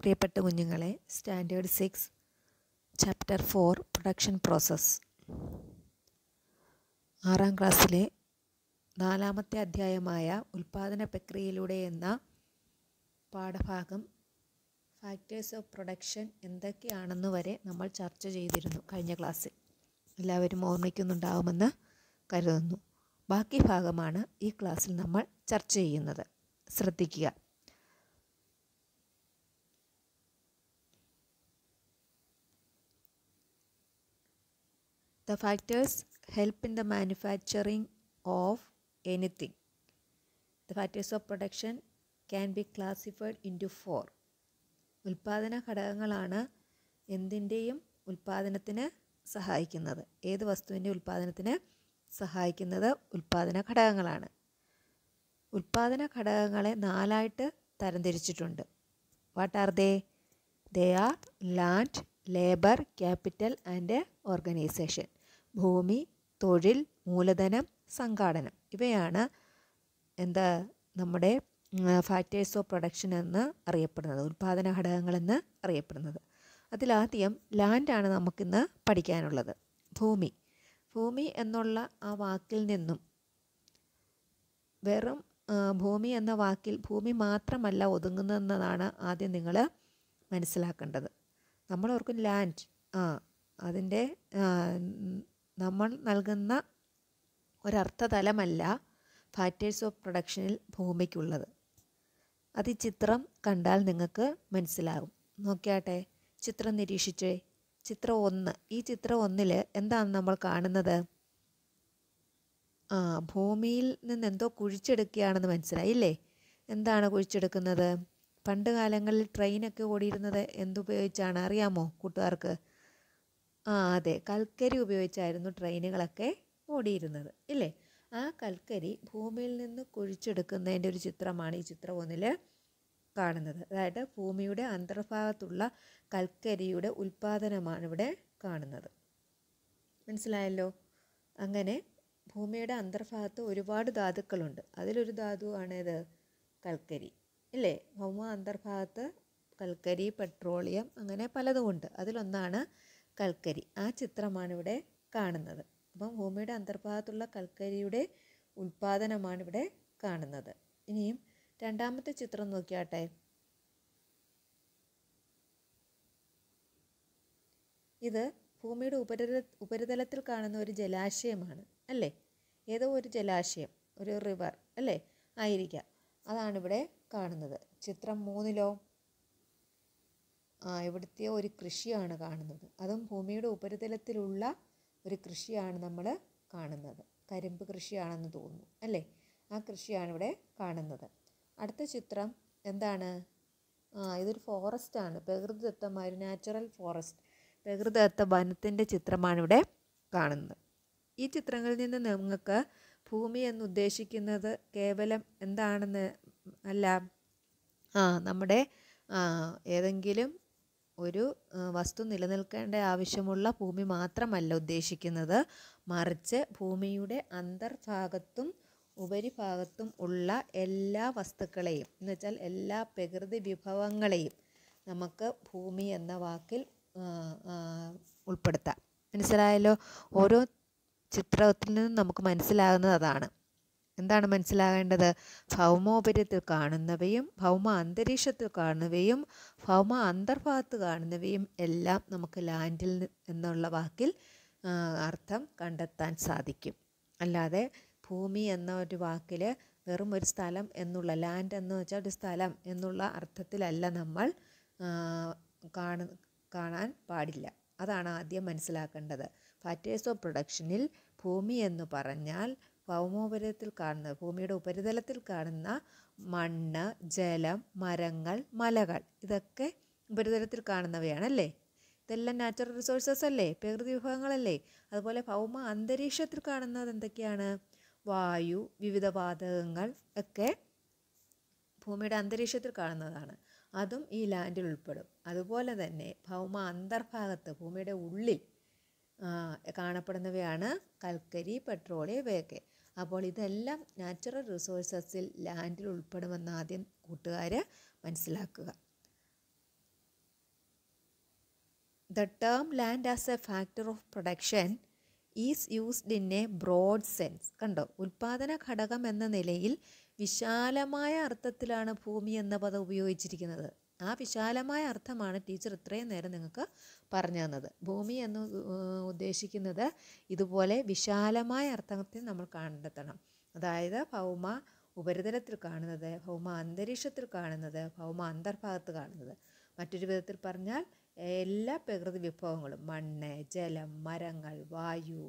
പ്രിയപ്പെട്ട കുഞ്ഞുങ്ങളെ standard six chapter four production process ആറാം ക്ലാസ്സിലെ നാലാമത്തെ അധ്യായമായ ഉൽപ്പാദന പ്രക്രിയയിലൂടെ എന്ന പാഠഭാഗം ഫാക്ടേഴ്സ് ഓഫ് പ്രൊഡക്ഷൻ എന്തൊക്കെയാണെന്ന് വരെ നമ്മൾ ചർച്ച ചെയ്തിരുന്നു കഴിഞ്ഞ ക്ലാസ്സിൽ എല്ലാവരും ഓർമ്മിക്കുന്നുണ്ടാവുമെന്ന് കരുതുന്നു ബാക്കി ഭാഗമാണ് ഈ ക്ലാസ്സിൽ നമ്മൾ ചർച്ച ചെയ്യുന്നത് ശ്രദ്ധിക്കുക The factors help in the manufacturing of anything. The factors of production can be classified into four. ഉൽപാദന ഘടകങ്ങളാണ് എന്തിൻ്റെയും ഉൽപാദനത്തിന് സഹായിക്കുന്നത് ഏത് വസ്തുവിൻ്റെ ഉൽപാദനത്തിന് സഹായിക്കുന്നത് ഉൽപാദന ഘടകങ്ങളാണ് ഉൽപാദന ഘടകങ്ങളെ നാലായിട്ട് തരംതിരിച്ചിട്ടുണ്ട് what are they they are land labour capital and organisation ഭൂമി തൊഴിൽ മൂലധനം സംഘാടനം ഇവയാണ് എന്താ നമ്മുടെ ഫാക്ടേഴ്സ് ഓഫ് പ്രൊഡക്ഷൻ എന്ന് അറിയപ്പെടുന്നത് ഉൽപ്പാദന ഘടകങ്ങളെന്ന് അറിയപ്പെടുന്നത് അതിലാദ്യം ലാൻഡാണ് നമുക്കിന്ന് പഠിക്കാനുള്ളത് ഭൂമി ഭൂമി എന്നുള്ള ആ വാക്കിൽ നിന്നും വെറും ഭൂമി എന്ന വാക്കിൽ ഭൂമി മാത്രമല്ല ഒതുങ്ങുന്നതെന്നതാണ് ആദ്യം നിങ്ങൾ മനസ്സിലാക്കേണ്ടത് നമ്മൾ ഓർക്കും ലാൻഡ് ആ അതിൻ്റെ നമ്മൾ നൽകുന്ന ഒരർത്ഥതലമല്ല ഫാക്ടേഴ്സ് ഓഫ് പ്രൊഡക്ഷനിൽ ഭൂമിക്കുള്ളത് അത് ഈ ചിത്രം കണ്ടാൽ നിങ്ങൾക്ക് മനസ്സിലാകും നോക്കിയാട്ടെ ചിത്രം നിരീക്ഷിച്ചേ ചിത്രം ഒന്ന് ഈ ചിത്രം ഒന്നിൽ എന്താണ് നമ്മൾ കാണുന്നത് ആ ഭൂമിയിൽ നിന്ന് എന്തോ കുഴിച്ചെടുക്കുകയാണെന്ന് മനസ്സിലായില്ലേ എന്താണ് കുഴിച്ചെടുക്കുന്നത് പണ്ട് കാലങ്ങളിൽ ട്രെയിനൊക്കെ ഓടിയിരുന്നത് എന്തുപയോഗിച്ചാണ് അറിയാമോ കൂട്ടുകാർക്ക് ആ അതെ കൽക്കരി ഉപയോഗിച്ചായിരുന്നു ട്രെയിനുകളൊക്കെ ഓടിയിരുന്നത് ഇല്ലേ ആ കൽക്കരി ഭൂമിയിൽ നിന്ന് കുഴിച്ചെടുക്കുന്നതിൻ്റെ ഒരു ചിത്രമാണ് ഈ ചിത്രം ഒന്നിൽ കാണുന്നത് അതായത് ഭൂമിയുടെ അന്തർഭാഗത്തുള്ള കൽക്കരിയുടെ ഉൽപ്പാദനമാണ് ഇവിടെ കാണുന്നത് മനസ്സിലായല്ലോ അങ്ങനെ ഭൂമിയുടെ അന്തർഭാഗത്ത് ഒരുപാട് ധാതുക്കളുണ്ട് അതിലൊരു ധാതുവാണ് ഇത് കൽക്കരി ഇല്ലേ ഭൗമ അന്തർഭാഗത്ത് കൽക്കരി പെട്രോളിയം അങ്ങനെ പലതുമുണ്ട് അതിലൊന്നാണ് കൽക്കരി ആ ചിത്രമാണ് ഇവിടെ കാണുന്നത് അപ്പം ഭൂമിയുടെ അന്തർഭാഗത്തുള്ള കൽക്കരിയുടെ ഉൽപാദനമാണ് ഇവിടെ കാണുന്നത് ഇനിയും രണ്ടാമത്തെ ചിത്രം നോക്കിയാട്ടെ ഇത് ഭൂമിയുടെ ഉപരിത ഉപരിതലത്തിൽ കാണുന്ന ഒരു ജലാശയമാണ് അല്ലേ ഏതോ ഒരു ജലാശയം ഒരു റിവർ അല്ലേ ആയിരിക്കാം അതാണിവിടെ കാണുന്നത് ചിത്രം മൂന്നിലോ ഇവിടുത്തെ ഒരു കൃഷിയാണ് കാണുന്നത് അതും ഭൂമിയുടെ ഉപരിതലത്തിലുള്ള ഒരു കൃഷിയാണ് നമ്മൾ കാണുന്നത് കരിമ്പ് കൃഷിയാണെന്ന് തോന്നുന്നു അല്ലേ ആ കൃഷിയാണ് ഇവിടെ കാണുന്നത് അടുത്ത ചിത്രം എന്താണ് ഇതൊരു ഫോറസ്റ്റാണ് പ്രകൃതിദത്തമായ ഒരു നാച്ചുറൽ ഫോറസ്റ്റ് പ്രകൃതിദത്ത വനത്തിൻ്റെ ചിത്രമാണ് ഇവിടെ കാണുന്നത് ഈ ചിത്രങ്ങളിൽ നിന്ന് നിങ്ങൾക്ക് ഭൂമി എന്ന് ഉദ്ദേശിക്കുന്നത് കേവലം എന്താണെന്ന് അല്ല ആ നമ്മുടെ ഏതെങ്കിലും ഒരു വസ്തു നിലനിൽക്കേണ്ട ആവശ്യമുള്ള ഭൂമി മാത്രമല്ല ഉദ്ദേശിക്കുന്നത് മറിച്ച് ഭൂമിയുടെ അന്തർഭാഗത്തും ഉപരിഭാഗത്തും ഉള്ള എല്ലാ വസ്തുക്കളെയും എന്ന് വെച്ചാൽ എല്ലാ പ്രകൃതി വിഭവങ്ങളെയും നമുക്ക് ഭൂമി എന്ന വാക്കിൽ ഉൾപ്പെടുത്താം മനസ്സിലായല്ലോ ഓരോ ചിത്രത്തിൽ നിന്നും നമുക്ക് മനസ്സിലാകുന്നത് അതാണ് എന്താണ് മനസ്സിലാകേണ്ടത് ഭൗമോപര്യത്തിൽ കാണുന്നവയും ഭൗമ അന്തരീക്ഷത്തിൽ കാണുന്നവയും ഭൗമ അന്തർഭാഗത്ത് കാണുന്നവയും എല്ലാം നമുക്ക് ലാൻഡിൽ എന്നുള്ള വാക്കിൽ അർത്ഥം കണ്ടെത്താൻ സാധിക്കും അല്ലാതെ ഭൂമി എന്ന ഒരു വാക്കിൽ വെറും ഒരു സ്ഥലം എന്നുള്ള ലാൻഡ് എന്ന് വെച്ചാൽ ഒരു സ്ഥലം എന്നുള്ള അർത്ഥത്തിലല്ല നമ്മൾ കാണ കാണാൻ പാടില്ല അതാണ് ആദ്യം മനസ്സിലാക്കേണ്ടത് ഫാറ്റേഴ്സ് ഓഫ് പ്രൊഡക്ഷനിൽ ഭൂമി എന്ന് പറഞ്ഞാൽ ഭൗമോപരിതലത്തിൽ കാണുന്നത് ഭൂമിയുടെ ഉപരിതലത്തിൽ കാണുന്ന മണ്ണ് ജലം മരങ്ങൾ മലകൾ ഇതൊക്കെ ഉപരിതലത്തിൽ കാണുന്നവയാണല്ലേ ഇതെല്ലാം നാച്ചുറൽ റിസോഴ്സസ് അല്ലേ പ്രകൃതി വിഭവങ്ങളല്ലേ അതുപോലെ ഭൗമ അന്തരീക്ഷത്തിൽ കാണുന്നത് എന്തൊക്കെയാണ് വായു വിവിധ വാതകങ്ങൾ ഒക്കെ ഭൂമിയുടെ അന്തരീക്ഷത്തിൽ കാണുന്നതാണ് അതും ഈ ലാൻഡിൽ ഉൾപ്പെടും അതുപോലെ തന്നെ ഭൗമ അന്തർഭാഗത്ത് ഭൂമിയുടെ ഉള്ളിൽ കാണപ്പെടുന്നവയാണ് കൽക്കരി പെട്രോളിയം ഇവയൊക്കെ അപ്പോൾ ഇതെല്ലാം നാച്ചുറൽ റിസോഴ്സസിൽ ലാൻഡിൽ ഉൾപ്പെടുമെന്ന് ആദ്യം കൂട്ടുകാർ മനസ്സിലാക്കുക the term land as a factor of production is used in a broad sense കണ്ടോ ഉൽപാദന ഘടകം എന്ന നിലയിൽ വിശാലമായ അർത്ഥത്തിലാണ് ഭൂമി എന്ന പദം ഉപയോഗിച്ചിരിക്കുന്നത് ആ വിശാലമായ അർത്ഥമാണ് ടീച്ചർ ഇത്രയും നേരം നിങ്ങൾക്ക് പറഞ്ഞു തന്നത് ഭൂമി എന്ന് ഉദ്ദേശിക്കുന്നത് ഇതുപോലെ വിശാലമായ അർത്ഥത്തിൽ നമ്മൾ കണ്ടെത്തണം അതായത് ഭൗമ ഉപരിതലത്തിൽ കാണുന്നത് ഭൗമ അന്തരീക്ഷത്തിൽ കാണുന്നത് ഭൗമ അന്തർഭാഗത്ത് കാണുന്നത് മറ്റൊരു വിധത്തിൽ പറഞ്ഞാൽ എല്ലാ പ്രകൃതി വിഭവങ്ങളും മണ്ണ് ജലം മരങ്ങൾ വായു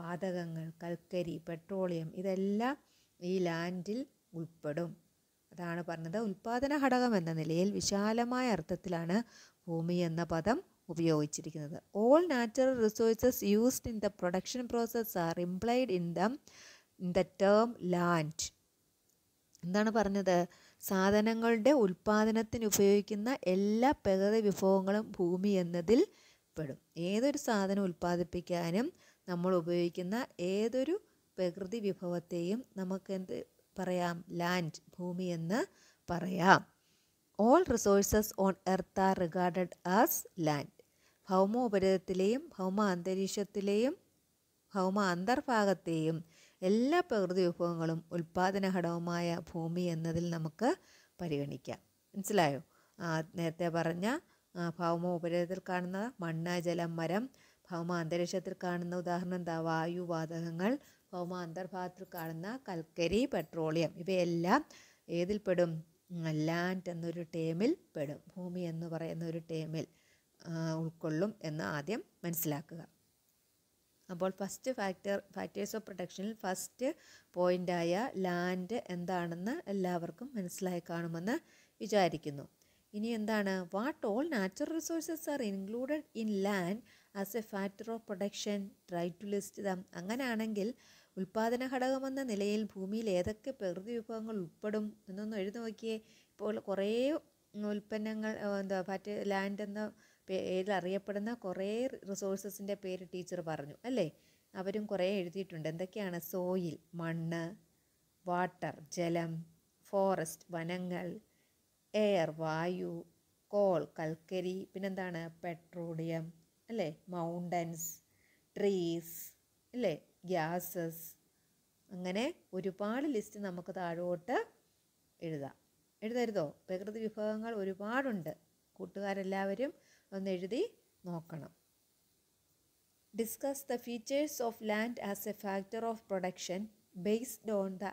വാതകങ്ങൾ കൽക്കരി പെട്രോളിയം ഇതെല്ലാം ഈ ലാൻഡിൽ ഉൾപ്പെടും അതാണ് പറഞ്ഞത് ഉൽപാദന ഘടകം എന്ന നിലയിൽ വിശാലമായ അർത്ഥത്തിലാണ് ഭൂമി എന്ന പദം ഉപയോഗിച്ചിരിക്കുന്നത് all natural resources used in the production process are implied in them in the term land എന്താണ് പറഞ്ഞത് സാധനങ്ങളുടെ ഉൽപ്പാദനത്തിന് ഉപയോഗിക്കുന്ന എല്ലാ പ്രകൃതി വിഭവങ്ങളും ഭൂമി എന്നതിൽ പെടും ഏതൊരു സാധനം ഉൽപ്പാദിപ്പിക്കാനും നമ്മൾ ഉപയോഗിക്കുന്ന ഏതൊരു പ്രകൃതി വിഭവത്തെയും നമുക്ക് എന്ത് പറയാം ലാൻഡ് ഭൂമി എന്ന് പറയാം all resources on earth are regarded as land ഭൗമ ഉപരിതത്തിലെയും ഭൗമ അന്തരീക്ഷത്തിലെയും ഭൗമ അന്തർഭാഗത്തെയും എല്ലാ പ്രകൃതി വിഭവങ്ങളും ഉൽപ്പാദന ഘടകമായ ഭൂമി എന്നതിൽ നമുക്ക് പരിഗണിക്കാം മനസ്സിലായോ നേരത്തെ പറഞ്ഞ ഭൗമ ഉപരിതത്തിൽ കാണുന്ന മണ്ണ് ജലം മരം ഭൗമ അന്തരീക്ഷത്തിൽ കാണുന്ന ഉദാഹരണം എന്താ വായു വാതകങ്ങൾ ഭൗമാന്തർഭാഗത്തിൽ കാണുന്ന കൽക്കരി പെട്രോളിയം ഇവയെല്ലാം ഏതിൽപ്പെടും ലാൻഡ് എന്നൊരു ടേമിൽ പെടും ഭൂമി എന്ന് പറയുന്ന ഒരു ടേമിൽ ഉൾക്കൊള്ളും എന്ന് ആദ്യം മനസ്സിലാക്കുക അപ്പോൾ ഫസ്റ്റ് ഫാക്ടർ ഫാക്ടേഴ്സ് ഓഫ് പ്രൊട്ടക്ഷനിൽ ഫസ്റ്റ് പോയിൻ്റായ ലാൻഡ് എന്താണെന്ന് എല്ലാവർക്കും മനസ്സിലായി കാണുമെന്ന് വിചാരിക്കുന്നു ഇനി എന്താണ് what all natural resources are included in land as a factor of protection try to list them അങ്ങനെയാണെങ്കിൽ ഉൽപാദന ഘടകമെന്ന നിലയിൽ ഭൂമിയിൽ ഏതൊക്കെ പ്രകൃതി വിഭവങ്ങൾ ഉൾപ്പെടും എന്നൊന്ന് എഴുതി നോക്കിയേ ഇപ്പോൾ കുറേ ഉൽപ്പന്നങ്ങൾ എന്താ ഫാറ്റ് ലാൻഡ് എന്ന പേരിൽ അറിയപ്പെടുന്ന കുറേ റിസോഴ്സസിൻ്റെ പേര് ടീച്ചർ പറഞ്ഞു അല്ലേ അവരും കുറേ എഴുതിയിട്ടുണ്ട് എന്തൊക്കെയാണ് സോയിൽ മണ്ണ് വാട്ടർ ജലം ഫോറസ്റ്റ് വനങ്ങൾ എയർ വായു കോൾ കൽക്കരി പിന്നെന്താണ് പെട്രോളിയം അല്ലേ മൗണ്ടൻസ് ട്രീസ് അല്ലേ ഗ്യാസസ് അങ്ങനെ ഒരുപാട് ലിസ്റ്റ് നമുക്ക് താഴോട്ട് എഴുതാം എഴുതരുതോ പ്രകൃതി വിഭവങ്ങൾ ഒരുപാടുണ്ട് കൂട്ടുകാരെല്ലാവരും ഒന്ന് എഴുതി നോക്കണം discuss the features of land as a factor of production based on the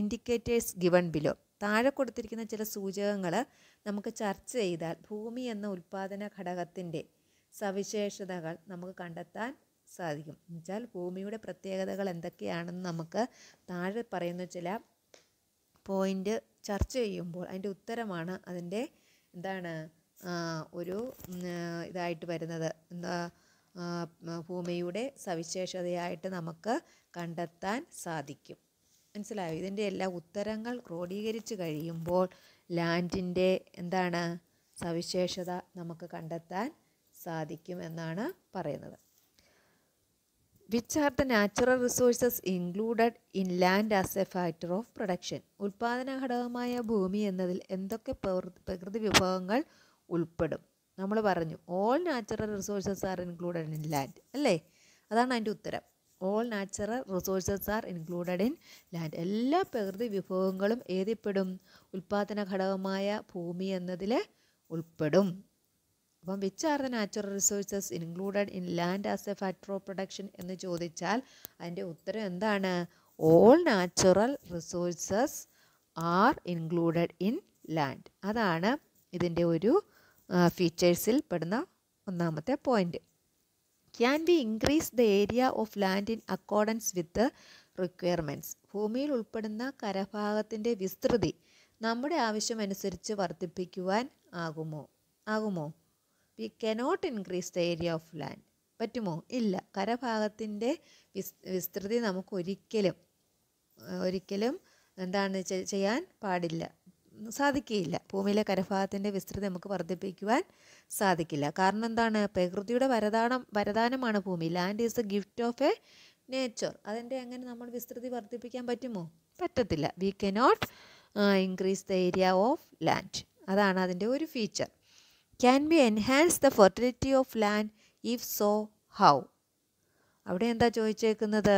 indicators given below താഴെ കൊടുത്തിരിക്കുന്ന ചില സൂചകങ്ങൾ നമുക്ക് ചർച്ച ചെയ്താൽ ഭൂമി എന്ന ഉൽപ്പാദന ഘടകത്തിൻ്റെ സവിശേഷതകൾ നമുക്ക് കണ്ടെത്താൻ സാധിക്കും എന്നുവെച്ചാൽ ഭൂമിയുടെ പ്രത്യേകതകൾ എന്തൊക്കെയാണെന്ന് നമുക്ക് താഴെ പറയുന്ന ചില പോയിന്റ് ചർച്ച ചെയ്യുമ്പോൾ അതിൻ്റെ ഉത്തരമാണ് അതിൻ്റെ എന്താണ് ഒരു ഇതായിട്ട് വരുന്നത് എന്താ ഭൂമിയുടെ സവിശേഷതയായിട്ട് നമുക്ക് കണ്ടെത്താൻ സാധിക്കും മനസ്സിലായോ ഇതിൻ്റെ എല്ലാ ഉത്തരങ്ങൾ ക്രോഡീകരിച്ച് കഴിയുമ്പോൾ ലാൻഡിൻ്റെ എന്താണ് സവിശേഷത നമുക്ക് കണ്ടെത്താൻ സാധിക്കും എന്നാണ് പറയുന്നത് which are the natural resources included in land as a factor of production ഉൽപാദന ഘടകമായ ഭൂമി എന്നതിൽ എന്തൊക്കെ പ്രകൃതി വിഭവങ്ങൾ ഉൾപ്പെടും നമ്മൾ പറഞ്ഞു all natural resources are included in land അല്ലേ അതാണ് അതിൻ്റെ ഉത്തരം all natural resources are included in land എല്ലാ പ്രകൃതി വിഭവങ്ങളും ഏതിൽപ്പെടും ഉൽപാദന ഘടകമായ ഭൂമി എന്നതിൽ ഉൾപ്പെടും അപ്പം which are the natural resources included in land as a factor of production എന്ന് ചോദിച്ചാൽ അതിൻ്റെ ഉത്തരം എന്താണ് all natural resources are included in land അതാണ് ഇതിൻ്റെ ഒരു ഫീച്ചേഴ്സിൽ പെടുന്ന ഒന്നാമത്തെ point can be increase the area of land in accordance with requirements ഭൂമിയിൽ ഉൾപ്പെടുന്ന കരഭാഗത്തിൻ്റെ വിസ്തൃതി നമ്മുടെ ആവശ്യമനുസരിച്ച് വർദ്ധിപ്പിക്കുവാൻ ആകുമോ ആകുമോ we cannot increase the area of land പറ്റുമോ ഇല്ല കരഭാഗത്തിൻ്റെ വിസ് വിസ്തൃതി നമുക്ക് ഒരിക്കലും ഒരിക്കലും എന്താണ് ചെയ്യാൻ പാടില്ല സാധിക്കുകയില്ല ഭൂമിയിലെ കരഭാഗത്തിൻ്റെ വിസ്തൃതി നമുക്ക് വർദ്ധിപ്പിക്കുവാൻ സാധിക്കില്ല കാരണം എന്താണ് പ്രകൃതിയുടെ വരദാനം വരദാനമാണ് ഭൂമി land is a gift of a nature അതിൻ്റെ എങ്ങനെ നമ്മൾ വിസ്തൃതി വർദ്ധിപ്പിക്കാൻ പറ്റുമോ പറ്റത്തില്ല വി cannot increase the area of ലാൻഡ് അതാണ് അതിൻ്റെ ഒരു feature can be enhance the fertility of land if so how അവിടെ എന്താ ചോദിച്ചേക്കുന്നത്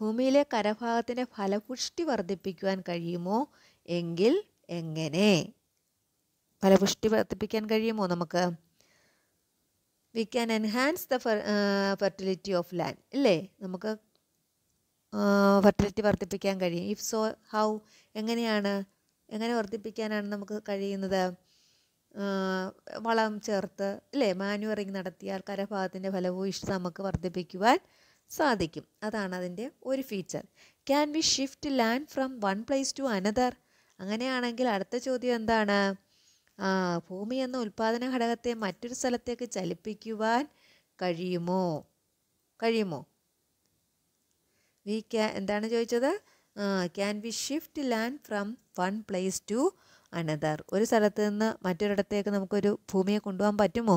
ഭൂമിയിലെ കരഭാഗത്തിൻ്റെ ഫലപുഷ്ടി വർദ്ധിപ്പിക്കുവാൻ കഴിയുമോ എങ്കിൽ എങ്ങനെ ഫലപുഷ്ടി വർദ്ധിപ്പിക്കാൻ കഴിയുമോ നമുക്ക് we can enhance the fertility of land ഇല്ലേ നമുക്ക് ഫെർട്ടിലിറ്റി വർദ്ധിപ്പിക്കാൻ കഴിയും ഇഫ് സോ ഹൗ എങ്ങനെയാണ് എങ്ങനെ വർദ്ധിപ്പിക്കാനാണ് നമുക്ക് കഴിയുന്നത് വളം ചേർത്ത് അല്ലേ മാനുവറിങ് നടത്തിയാൽ കരഭാഗത്തിൻ്റെ ഫലഭൂയിഷ്ഠ നമുക്ക് വർദ്ധിപ്പിക്കുവാൻ സാധിക്കും അതാണ് അതിൻ്റെ ഒരു feature can we shift land from one place to another അങ്ങനെയാണെങ്കിൽ അടുത്ത ചോദ്യം എന്താണ് ഭൂമി എന്ന ഉൽപാദന ഘടകത്തെ മറ്റൊരു സ്ഥലത്തേക്ക് ചലിപ്പിക്കുവാൻ കഴിയുമോ കഴിയുമോ വി ക്യാ എന്താണ് ചോദിച്ചത് can we shift land from one place to another ഒരു സ്ഥലത്ത് നിന്ന് മറ്റൊരിടത്തേക്ക് നമുക്കൊരു ഭൂമിയെ കൊണ്ടുപോകാൻ പറ്റുമോ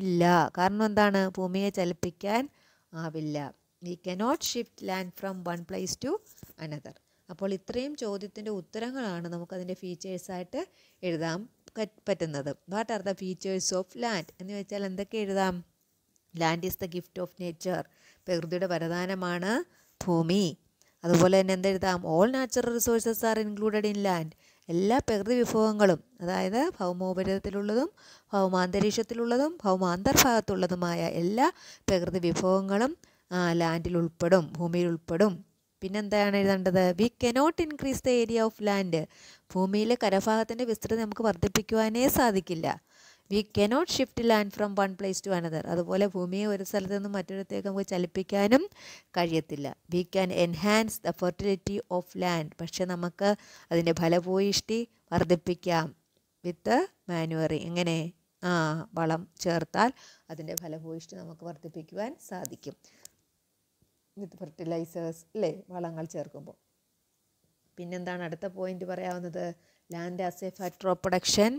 ഇല്ല കാരണം എന്താണ് ഭൂമിയെ ചലിപ്പിക്കാൻ ആവില്ല we cannot shift land from one place to another അപ്പോൾ ഇത്രയും ചോദ്യത്തിൻ്റെ ഉത്തരങ്ങളാണ് നമുക്കതിൻ്റെ ഫീച്ചേഴ്സായിട്ട് എഴുതാൻ പറ്റുന്നത് what are the features of land എന്ന് വെച്ചാൽ എന്തൊക്കെ എഴുതാം land is the gift of nature പ്രകൃതിയുടെ വരദാനമാണ് ഭൂമി അതുപോലെ തന്നെ എന്തെഴുതാം all natural resources are included in land എല്ലാ പ്രകൃതി വിഭവങ്ങളും അതായത് ഭൗമോപരിതലത്തിലുള്ളതും ഭൗമാന്തരീക്ഷത്തിലുള്ളതും ഭൗമാന്തർഭാഗത്തുള്ളതുമായ എല്ലാ പ്രകൃതി വിഭവങ്ങളും ലാൻഡിൽ ഉൾപ്പെടും ഭൂമിയിൽ ഉൾപ്പെടും പിന്നെന്താണ് എഴുതേണ്ടത് we cannot increase the area of land ഭൂമിയിലെ കരഭാഗത്തിൻ്റെ വിസ്തൃതി നമുക്ക് വർദ്ധിപ്പിക്കുവാനേ സാധിക്കില്ല we cannot shift land from one place to another അതുപോലെ ഭൂമിയെ ഒരു സ്ഥലത്ത് നിന്ന് മറ്റൊരിടത്തേക്ക് നമുക്ക് ചലിപ്പിക്കാനും കഴിയത്തില്ല we can enhance the fertility of land പക്ഷെ നമുക്ക് അതിൻ്റെ ഫലഭൂയിഷ്ടി വർദ്ധിപ്പിക്കാം വിത്ത് മാനുവറി ഇങ്ങനെ ആ വളം ചേർത്താൽ അതിൻ്റെ ഫലഭൂയിഷ്ടി നമുക്ക് വർദ്ധിപ്പിക്കുവാൻ സാധിക്കും വിത്ത് ഫെർട്ടിലൈസേഴ്സ് അല്ലേ വളങ്ങൾ ചേർക്കുമ്പോൾ പിന്നെന്താണ് അടുത്ത പോയിന്റ് പറയാവുന്നത് land as a factor of production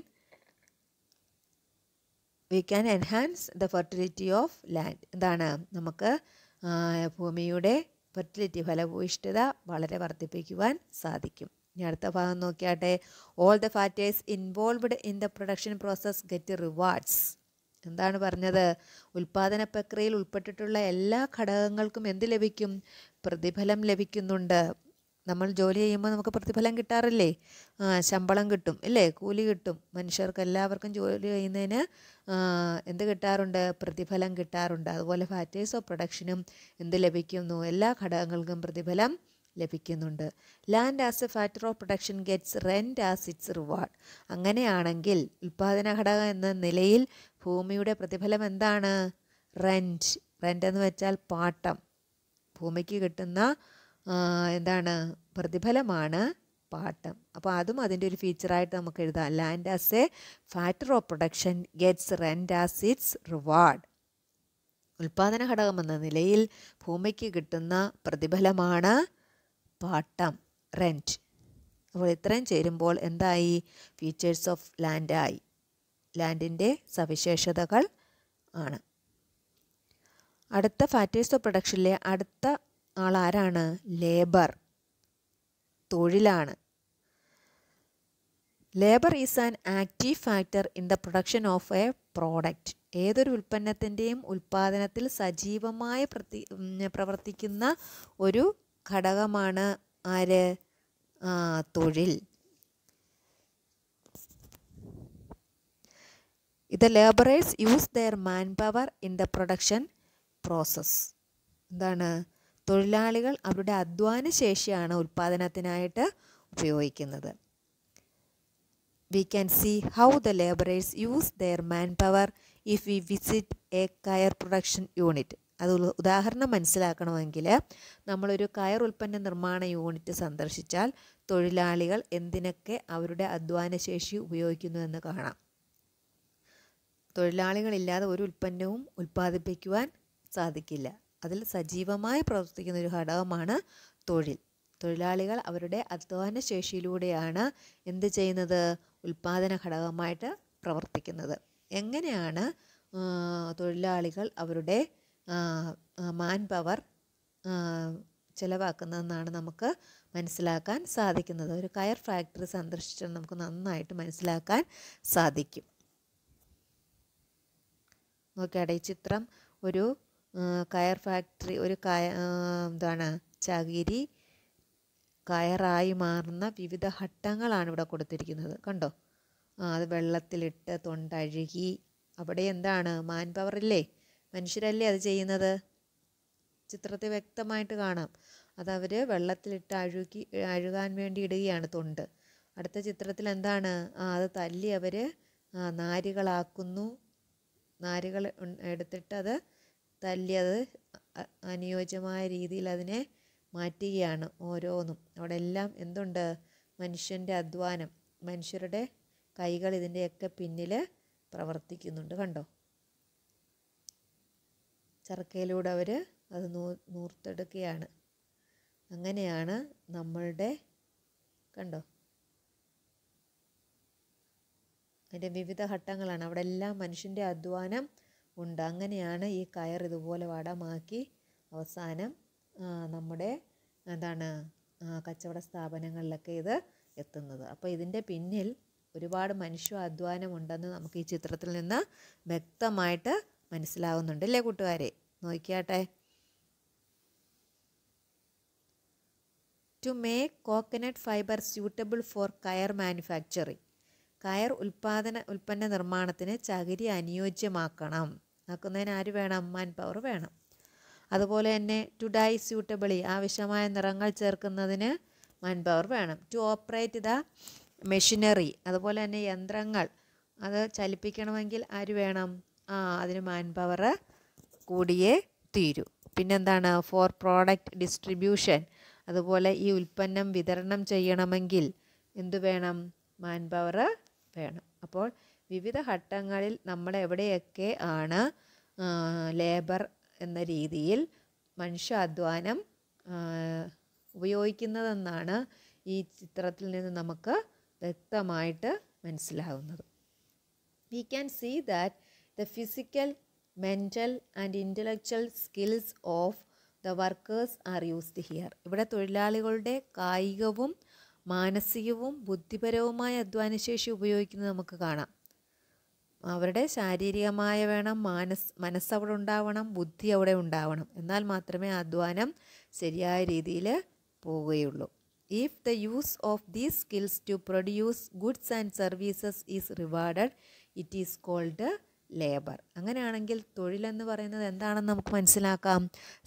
we can enhance the fertility of land എന്താണ് നമുക്ക് ഭൂമിയുടെ ഫെർട്ടിലിറ്റി ഫലഭൂയിഷ്ഠത വളരെ വർദ്ധിപ്പിക്കുവാൻ സാധിക്കും ഇനി അടുത്ത ഭാഗം നോക്കിയാട്ടെ all the factors involved in the production process get rewards എന്താണ് പറഞ്ഞത് ഉൽപാദന പ്രക്രിയയിൽ ഉൾപ്പെട്ടിട്ടുള്ള എല്ലാ ഘടകങ്ങൾക്കും എന്ത് ലഭിക്കും പ്രതിഫലം ലഭിക്കുന്നുണ്ട് നമ്മൾ ജോലി ചെയ്യുമ്പോൾ നമുക്ക് പ്രതിഫലം കിട്ടാറില്ലേ ശമ്പളം കിട്ടും ഇല്ലേ കൂലി കിട്ടും മനുഷ്യർക്ക് എല്ലാവർക്കും ജോലി ചെയ്യുന്നതിന് എന്ത് കിട്ടാറുണ്ട് പ്രതിഫലം കിട്ടാറുണ്ട് അതുപോലെ ഫാക്ടേഴ്സ് ഓഫ് പ്രൊഡക്ഷനും എന്ത് ലഭിക്കുന്നു എല്ലാ ഘടകങ്ങൾക്കും പ്രതിഫലം ലഭിക്കുന്നുണ്ട് land as a factor of production gets rent as its reward അങ്ങനെയാണെങ്കിൽ ഉൽപ്പാദന ഘടകം എന്ന നിലയിൽ ഭൂമിയുടെ പ്രതിഫലം എന്താണ് റെൻറ്റ് റെൻ്റ് എന്ന് വെച്ചാൽ പാട്ടം ഭൂമിക്ക് കിട്ടുന്ന എന്താണ് പ്രതിഫലമാണ് പാട്ട് അപ്പോൾ അതും അതിൻ്റെ ഒരു ഫീച്ചറായിട്ട് നമുക്ക് എഴുതാം land as a factor of production gets rent as its reward ഉൽപാദന എന്ന നിലയിൽ ഭൂമിക്ക് കിട്ടുന്ന പ്രതിഫലമാണ് പാട്ടം റെൻറ്റ് അപ്പോൾ ഇത്രയും ചേരുമ്പോൾ എന്തായി ഫീച്ചേഴ്സ് ഓഫ് ലാൻഡായി ലാൻഡിൻ്റെ സവിശേഷതകൾ ആണ് അടുത്ത ഫാക്ടേഴ്സ് ഓഫ് പ്രൊഡക്ഷനിലെ അടുത്ത ആളാരാണ് ലേബർ തൊഴിലാണ് labour is an active factor in the production of a product ഏതൊരു ഉൽപ്പന്നത്തിൻ്റെയും ഉൽപ്പാദനത്തിൽ സജീവമായി പ്രതി പ്രവർത്തിക്കുന്ന ഒരു ഘടകമാണ് ആര് തൊഴിൽ ഇത് labourers use their man power in the production process എന്താണ് തൊഴിലാളികൾ അവരുടെ അധ്വാന ശേഷിയാണ് ഉൽപ്പാദനത്തിനായിട്ട് ഉപയോഗിക്കുന്നത് we can see how the labourers use their man power if we visit a coir production unit അത് ഉദാഹരണം മനസ്സിലാക്കണമെങ്കിൽ നമ്മളൊരു കയർ ഉൽപ്പന്ന നിർമ്മാണ യൂണിറ്റ് സന്ദർശിച്ചാൽ തൊഴിലാളികൾ എന്തിനൊക്കെ അവരുടെ ശേഷി ഉപയോഗിക്കുന്നു എന്ന് കാണാം തൊഴിലാളികളില്ലാതെ ഒരു ഉൽപ്പന്നവും ഉൽപ്പാദിപ്പിക്കുവാൻ സാധിക്കില്ല അതിൽ സജീവമായി പ്രവർത്തിക്കുന്ന ഒരു ഘടകമാണ് തൊഴിൽ തൊഴിലാളികൾ അവരുടെ അധ്വാന ശേഷിയിലൂടെയാണ് എന്ത് ചെയ്യുന്നത് ഉൽപ്പാദന ഘടകമായിട്ട് പ്രവർത്തിക്കുന്നത് എങ്ങനെയാണ് തൊഴിലാളികൾ അവരുടെ മാൻ പവർ ചിലവാക്കുന്നതെന്നാണ് നമുക്ക് മനസ്സിലാക്കാൻ സാധിക്കുന്നത് ഒരു കയർ ഫാക്ടറി സന്ദർശിച്ചാൽ നമുക്ക് നന്നായിട്ട് മനസ്സിലാക്കാൻ സാധിക്കും നോക്കിയാടെ ഈ ചിത്രം ഒരു കയർ ഫാക്ടറി ഒരു കയ എന്താണ് ചകിരി കയറായി മാറുന്ന വിവിധ ഘട്ടങ്ങളാണ് ഇവിടെ കൊടുത്തിരിക്കുന്നത് കണ്ടോ ആ അത് വെള്ളത്തിലിട്ട് തൊണ്ടഴുകി അവിടെ എന്താണ് മാൻ ഇല്ലേ മനുഷ്യരല്ലേ അത് ചെയ്യുന്നത് ചിത്രത്തെ വ്യക്തമായിട്ട് കാണാം അതവർ വെള്ളത്തിലിട്ട് അഴുകി അഴുകാൻ വേണ്ടി ഇടുകയാണ് തൊണ്ട് അടുത്ത ചിത്രത്തിൽ എന്താണ് ആ അത് തല്ലി അവർ നാരുകളാക്കുന്നു നാരുകൾ എടുത്തിട്ട് അത് തല്ലി അത് അനുയോജ്യമായ രീതിയിൽ അതിനെ മാറ്റുകയാണ് ഓരോന്നും അവിടെ എല്ലാം എന്തുണ്ട് മനുഷ്യൻ്റെ അധ്വാനം മനുഷ്യരുടെ കൈകൾ ഇതിൻ്റെയൊക്കെ പിന്നിൽ പ്രവർത്തിക്കുന്നുണ്ട് കണ്ടോ ചർക്കയിലൂടെ അവർ അത് നൂ നൂർത്തെടുക്കുകയാണ് അങ്ങനെയാണ് നമ്മളുടെ കണ്ടോ അതിൻ്റെ വിവിധ ഘട്ടങ്ങളാണ് അവിടെ എല്ലാം മനുഷ്യൻ്റെ അധ്വാനം ഉണ്ട് അങ്ങനെയാണ് ഈ കയർ ഇതുപോലെ വടമാക്കി അവസാനം നമ്മുടെ എന്താണ് കച്ചവട സ്ഥാപനങ്ങളിലൊക്കെ ഇത് എത്തുന്നത് അപ്പോൾ ഇതിൻ്റെ പിന്നിൽ ഒരുപാട് മനുഷ്യാധ്വാനമുണ്ടെന്ന് നമുക്ക് ഈ ചിത്രത്തിൽ നിന്ന് വ്യക്തമായിട്ട് മനസ്സിലാവുന്നുണ്ട് അല്ലേ കൂട്ടുകാരെ നോക്കിയാട്ടെ to make coconut fibre suitable for coir manufacturing കയർ ഉൽപ്പാദന ഉൽപ്പന്ന നിർമ്മാണത്തിന് ചകിരി അനുയോജ്യമാക്കണം ആക്കുന്നതിന് ആര് വേണം മാൻ പവർ വേണം അതുപോലെ തന്നെ ടു ഡൈ സ്യൂട്ടബിളി ആവശ്യമായ നിറങ്ങൾ ചേർക്കുന്നതിന് മാൻ പവർ വേണം ടു ഓപ്പറേറ്റ് ദ മെഷീനറി അതുപോലെ തന്നെ യന്ത്രങ്ങൾ അത് ചലിപ്പിക്കണമെങ്കിൽ ആര് വേണം ആ അതിന് മാൻ പവർ കൂടിയേ തീരൂ പിന്നെന്താണ് ഫോർ പ്രോഡക്റ്റ് ഡിസ്ട്രിബ്യൂഷൻ അതുപോലെ ഈ ഉൽപ്പന്നം വിതരണം ചെയ്യണമെങ്കിൽ എന്തു വേണം മാൻ പവർ വേണം അപ്പോൾ വിവിധ ഘട്ടങ്ങളിൽ നമ്മൾ എവിടെയൊക്കെ ആണ് ലേബർ എന്ന രീതിയിൽ മനുഷ്യാധ്വാനം ഉപയോഗിക്കുന്നതെന്നാണ് ഈ ചിത്രത്തിൽ നിന്ന് നമുക്ക് വ്യക്തമായിട്ട് മനസ്സിലാവുന്നത് we can see that the physical mental and intellectual skills of the workers are used here ഇവിടെ തൊഴിലാളികളുടെ കായികവും മാനസികവും ബുദ്ധിപരവുമായ അധ്വാനശേഷി ഉപയോഗിക്കുന്നത് നമുക്ക് കാണാം അവരുടെ ശാരീരികമായ വേണം മാനസ് മനസ്സ് അവിടെ ഉണ്ടാവണം ബുദ്ധി അവിടെ ഉണ്ടാവണം എന്നാൽ മാത്രമേ അധ്വാനം ശരിയായ രീതിയിൽ പോവുകയുള്ളൂ if the use of these skills to produce goods and services is rewarded it is called labour അങ്ങനെയാണെങ്കിൽ തൊഴിലെന്ന് പറയുന്നത് എന്താണെന്ന് നമുക്ക് മനസ്സിലാക്കാം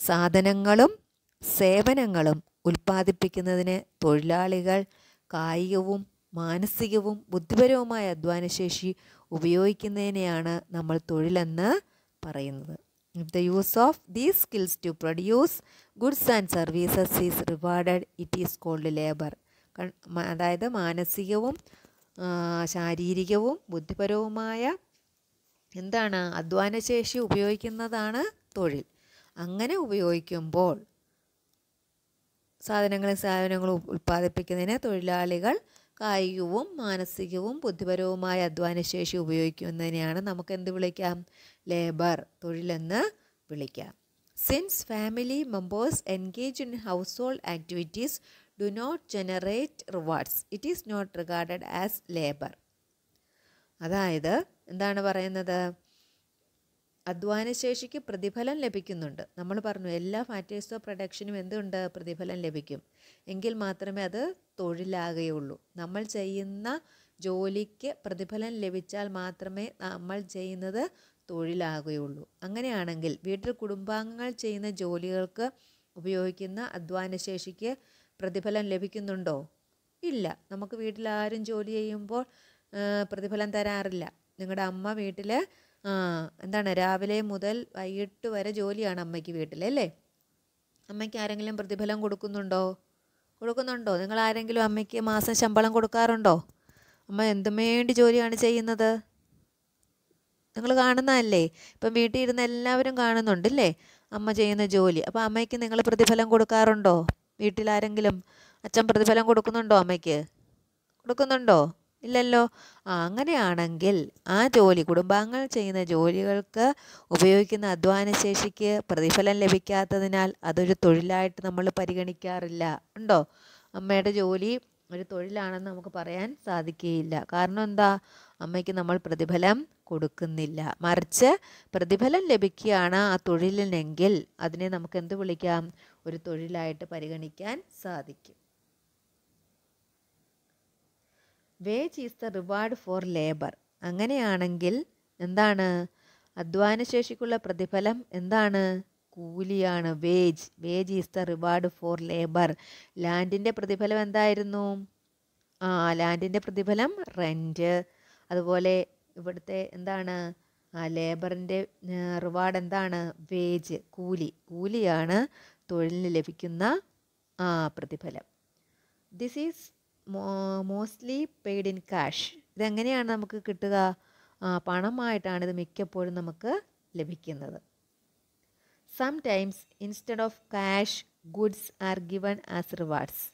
സാധനങ്ങളും സേവനങ്ങളും ഉൽപ്പാദിപ്പിക്കുന്നതിന് തൊഴിലാളികൾ കായികവും മാനസികവും ബുദ്ധിപരവുമായ അധ്വാനശേഷി ഉപയോഗിക്കുന്നതിനെയാണ് നമ്മൾ തൊഴിലെന്ന് പറയുന്നത് If the use of these skills to produce goods and services is rewarded, it is called labor. അതായത് മാനസികവും ശാരീരികവും ബുദ്ധിപരവുമായ എന്താണ് അധ്വാനശേഷി ഉപയോഗിക്കുന്നതാണ് തൊഴിൽ അങ്ങനെ ഉപയോഗിക്കുമ്പോൾ സാധനങ്ങളും സേവനങ്ങളും ഉൽപ്പാദിപ്പിക്കുന്നതിന് തൊഴിലാളികൾ കായികവും മാനസികവും ബുദ്ധിപരവുമായ അധ്വാനശേഷി ഉപയോഗിക്കുന്നതിനെയാണ് നമുക്ക് എന്ത് വിളിക്കാം ലേബർ തൊഴിലെന്ന് വിളിക്കാം since family members engage in household activities do not generate rewards it is not regarded as labour അതായത് എന്താണ് പറയുന്നത് അധ്വാനശേഷിക്ക് പ്രതിഫലം ലഭിക്കുന്നുണ്ട് നമ്മൾ പറഞ്ഞു എല്ലാ ഓഫ് പ്രൊഡക്ഷനും എന്തുണ്ട് പ്രതിഫലം ലഭിക്കും എങ്കിൽ മാത്രമേ അത് തൊഴിലാകുകയുള്ളൂ നമ്മൾ ചെയ്യുന്ന ജോലിക്ക് പ്രതിഫലം ലഭിച്ചാൽ മാത്രമേ നമ്മൾ ചെയ്യുന്നത് തൊഴിലാകുകയുള്ളൂ അങ്ങനെയാണെങ്കിൽ വീട്ടിൽ കുടുംബാംഗങ്ങൾ ചെയ്യുന്ന ജോലികൾക്ക് ഉപയോഗിക്കുന്ന അധ്വാനശേഷിക്ക് പ്രതിഫലം ലഭിക്കുന്നുണ്ടോ ഇല്ല നമുക്ക് വീട്ടിൽ ആരും ജോലി ചെയ്യുമ്പോൾ പ്രതിഫലം തരാറില്ല നിങ്ങളുടെ അമ്മ വീട്ടിൽ എന്താണ് രാവിലെ മുതൽ വൈകിട്ട് വരെ ജോലിയാണ് അമ്മയ്ക്ക് വീട്ടിലല്ലേ അമ്മയ്ക്ക് ആരെങ്കിലും പ്രതിഫലം കൊടുക്കുന്നുണ്ടോ കൊടുക്കുന്നുണ്ടോ നിങ്ങൾ ആരെങ്കിലും അമ്മയ്ക്ക് മാസം ശമ്പളം കൊടുക്കാറുണ്ടോ അമ്മ എന്തുമേണ്ടി ജോലിയാണ് ചെയ്യുന്നത് നിങ്ങൾ കാണുന്നതല്ലേ ഇപ്പം വീട്ടിൽ ഇരുന്ന് എല്ലാവരും കാണുന്നുണ്ടല്ലേ അമ്മ ചെയ്യുന്ന ജോലി അപ്പോൾ അമ്മയ്ക്ക് നിങ്ങൾ പ്രതിഫലം കൊടുക്കാറുണ്ടോ വീട്ടിലാരെങ്കിലും അച്ഛൻ പ്രതിഫലം കൊടുക്കുന്നുണ്ടോ അമ്മയ്ക്ക് കൊടുക്കുന്നുണ്ടോ ഇല്ലല്ലോ ആ അങ്ങനെയാണെങ്കിൽ ആ ജോലി കുടുംബാംഗങ്ങൾ ചെയ്യുന്ന ജോലികൾക്ക് ഉപയോഗിക്കുന്ന അധ്വാനശേഷിക്ക് പ്രതിഫലം ലഭിക്കാത്തതിനാൽ അതൊരു തൊഴിലായിട്ട് നമ്മൾ പരിഗണിക്കാറില്ല ഉണ്ടോ അമ്മയുടെ ജോലി ഒരു തൊഴിലാണെന്ന് നമുക്ക് പറയാൻ സാധിക്കുകയില്ല കാരണം എന്താ അമ്മയ്ക്ക് നമ്മൾ പ്രതിഫലം കൊടുക്കുന്നില്ല മറിച്ച് പ്രതിഫലം ലഭിക്കുകയാണ് ആ തൊഴിലിനെങ്കിൽ അതിനെ നമുക്ക് എന്ത് വിളിക്കാം ഒരു തൊഴിലായിട്ട് പരിഗണിക്കാൻ സാധിക്കും wage is the reward for labour അങ്ങനെയാണെങ്കിൽ എന്താണ് അധ്വാനശേഷിക്കുള്ള പ്രതിഫലം എന്താണ് കൂലിയാണ് wage wage is the reward for labour ലാൻഡിൻ്റെ പ്രതിഫലം എന്തായിരുന്നു ആ ലാൻഡിൻ്റെ പ്രതിഫലം റെൻറ്റ് അതുപോലെ ഇവിടുത്തെ എന്താണ് ആ ലേബറിൻ്റെ റിവാർഡ് എന്താണ് വേജ് കൂലി കൂലിയാണ് തൊഴിലിന് ലഭിക്കുന്ന ആ പ്രതിഫലം this is mostly paid in cash ഇതെങ്ങനെയാണ് നമുക്ക് കിട്ടുക പണമായിട്ടാണ് ഇത് മിക്കപ്പോഴും നമുക്ക് ലഭിക്കുന്നത് sometimes instead of cash goods are given as rewards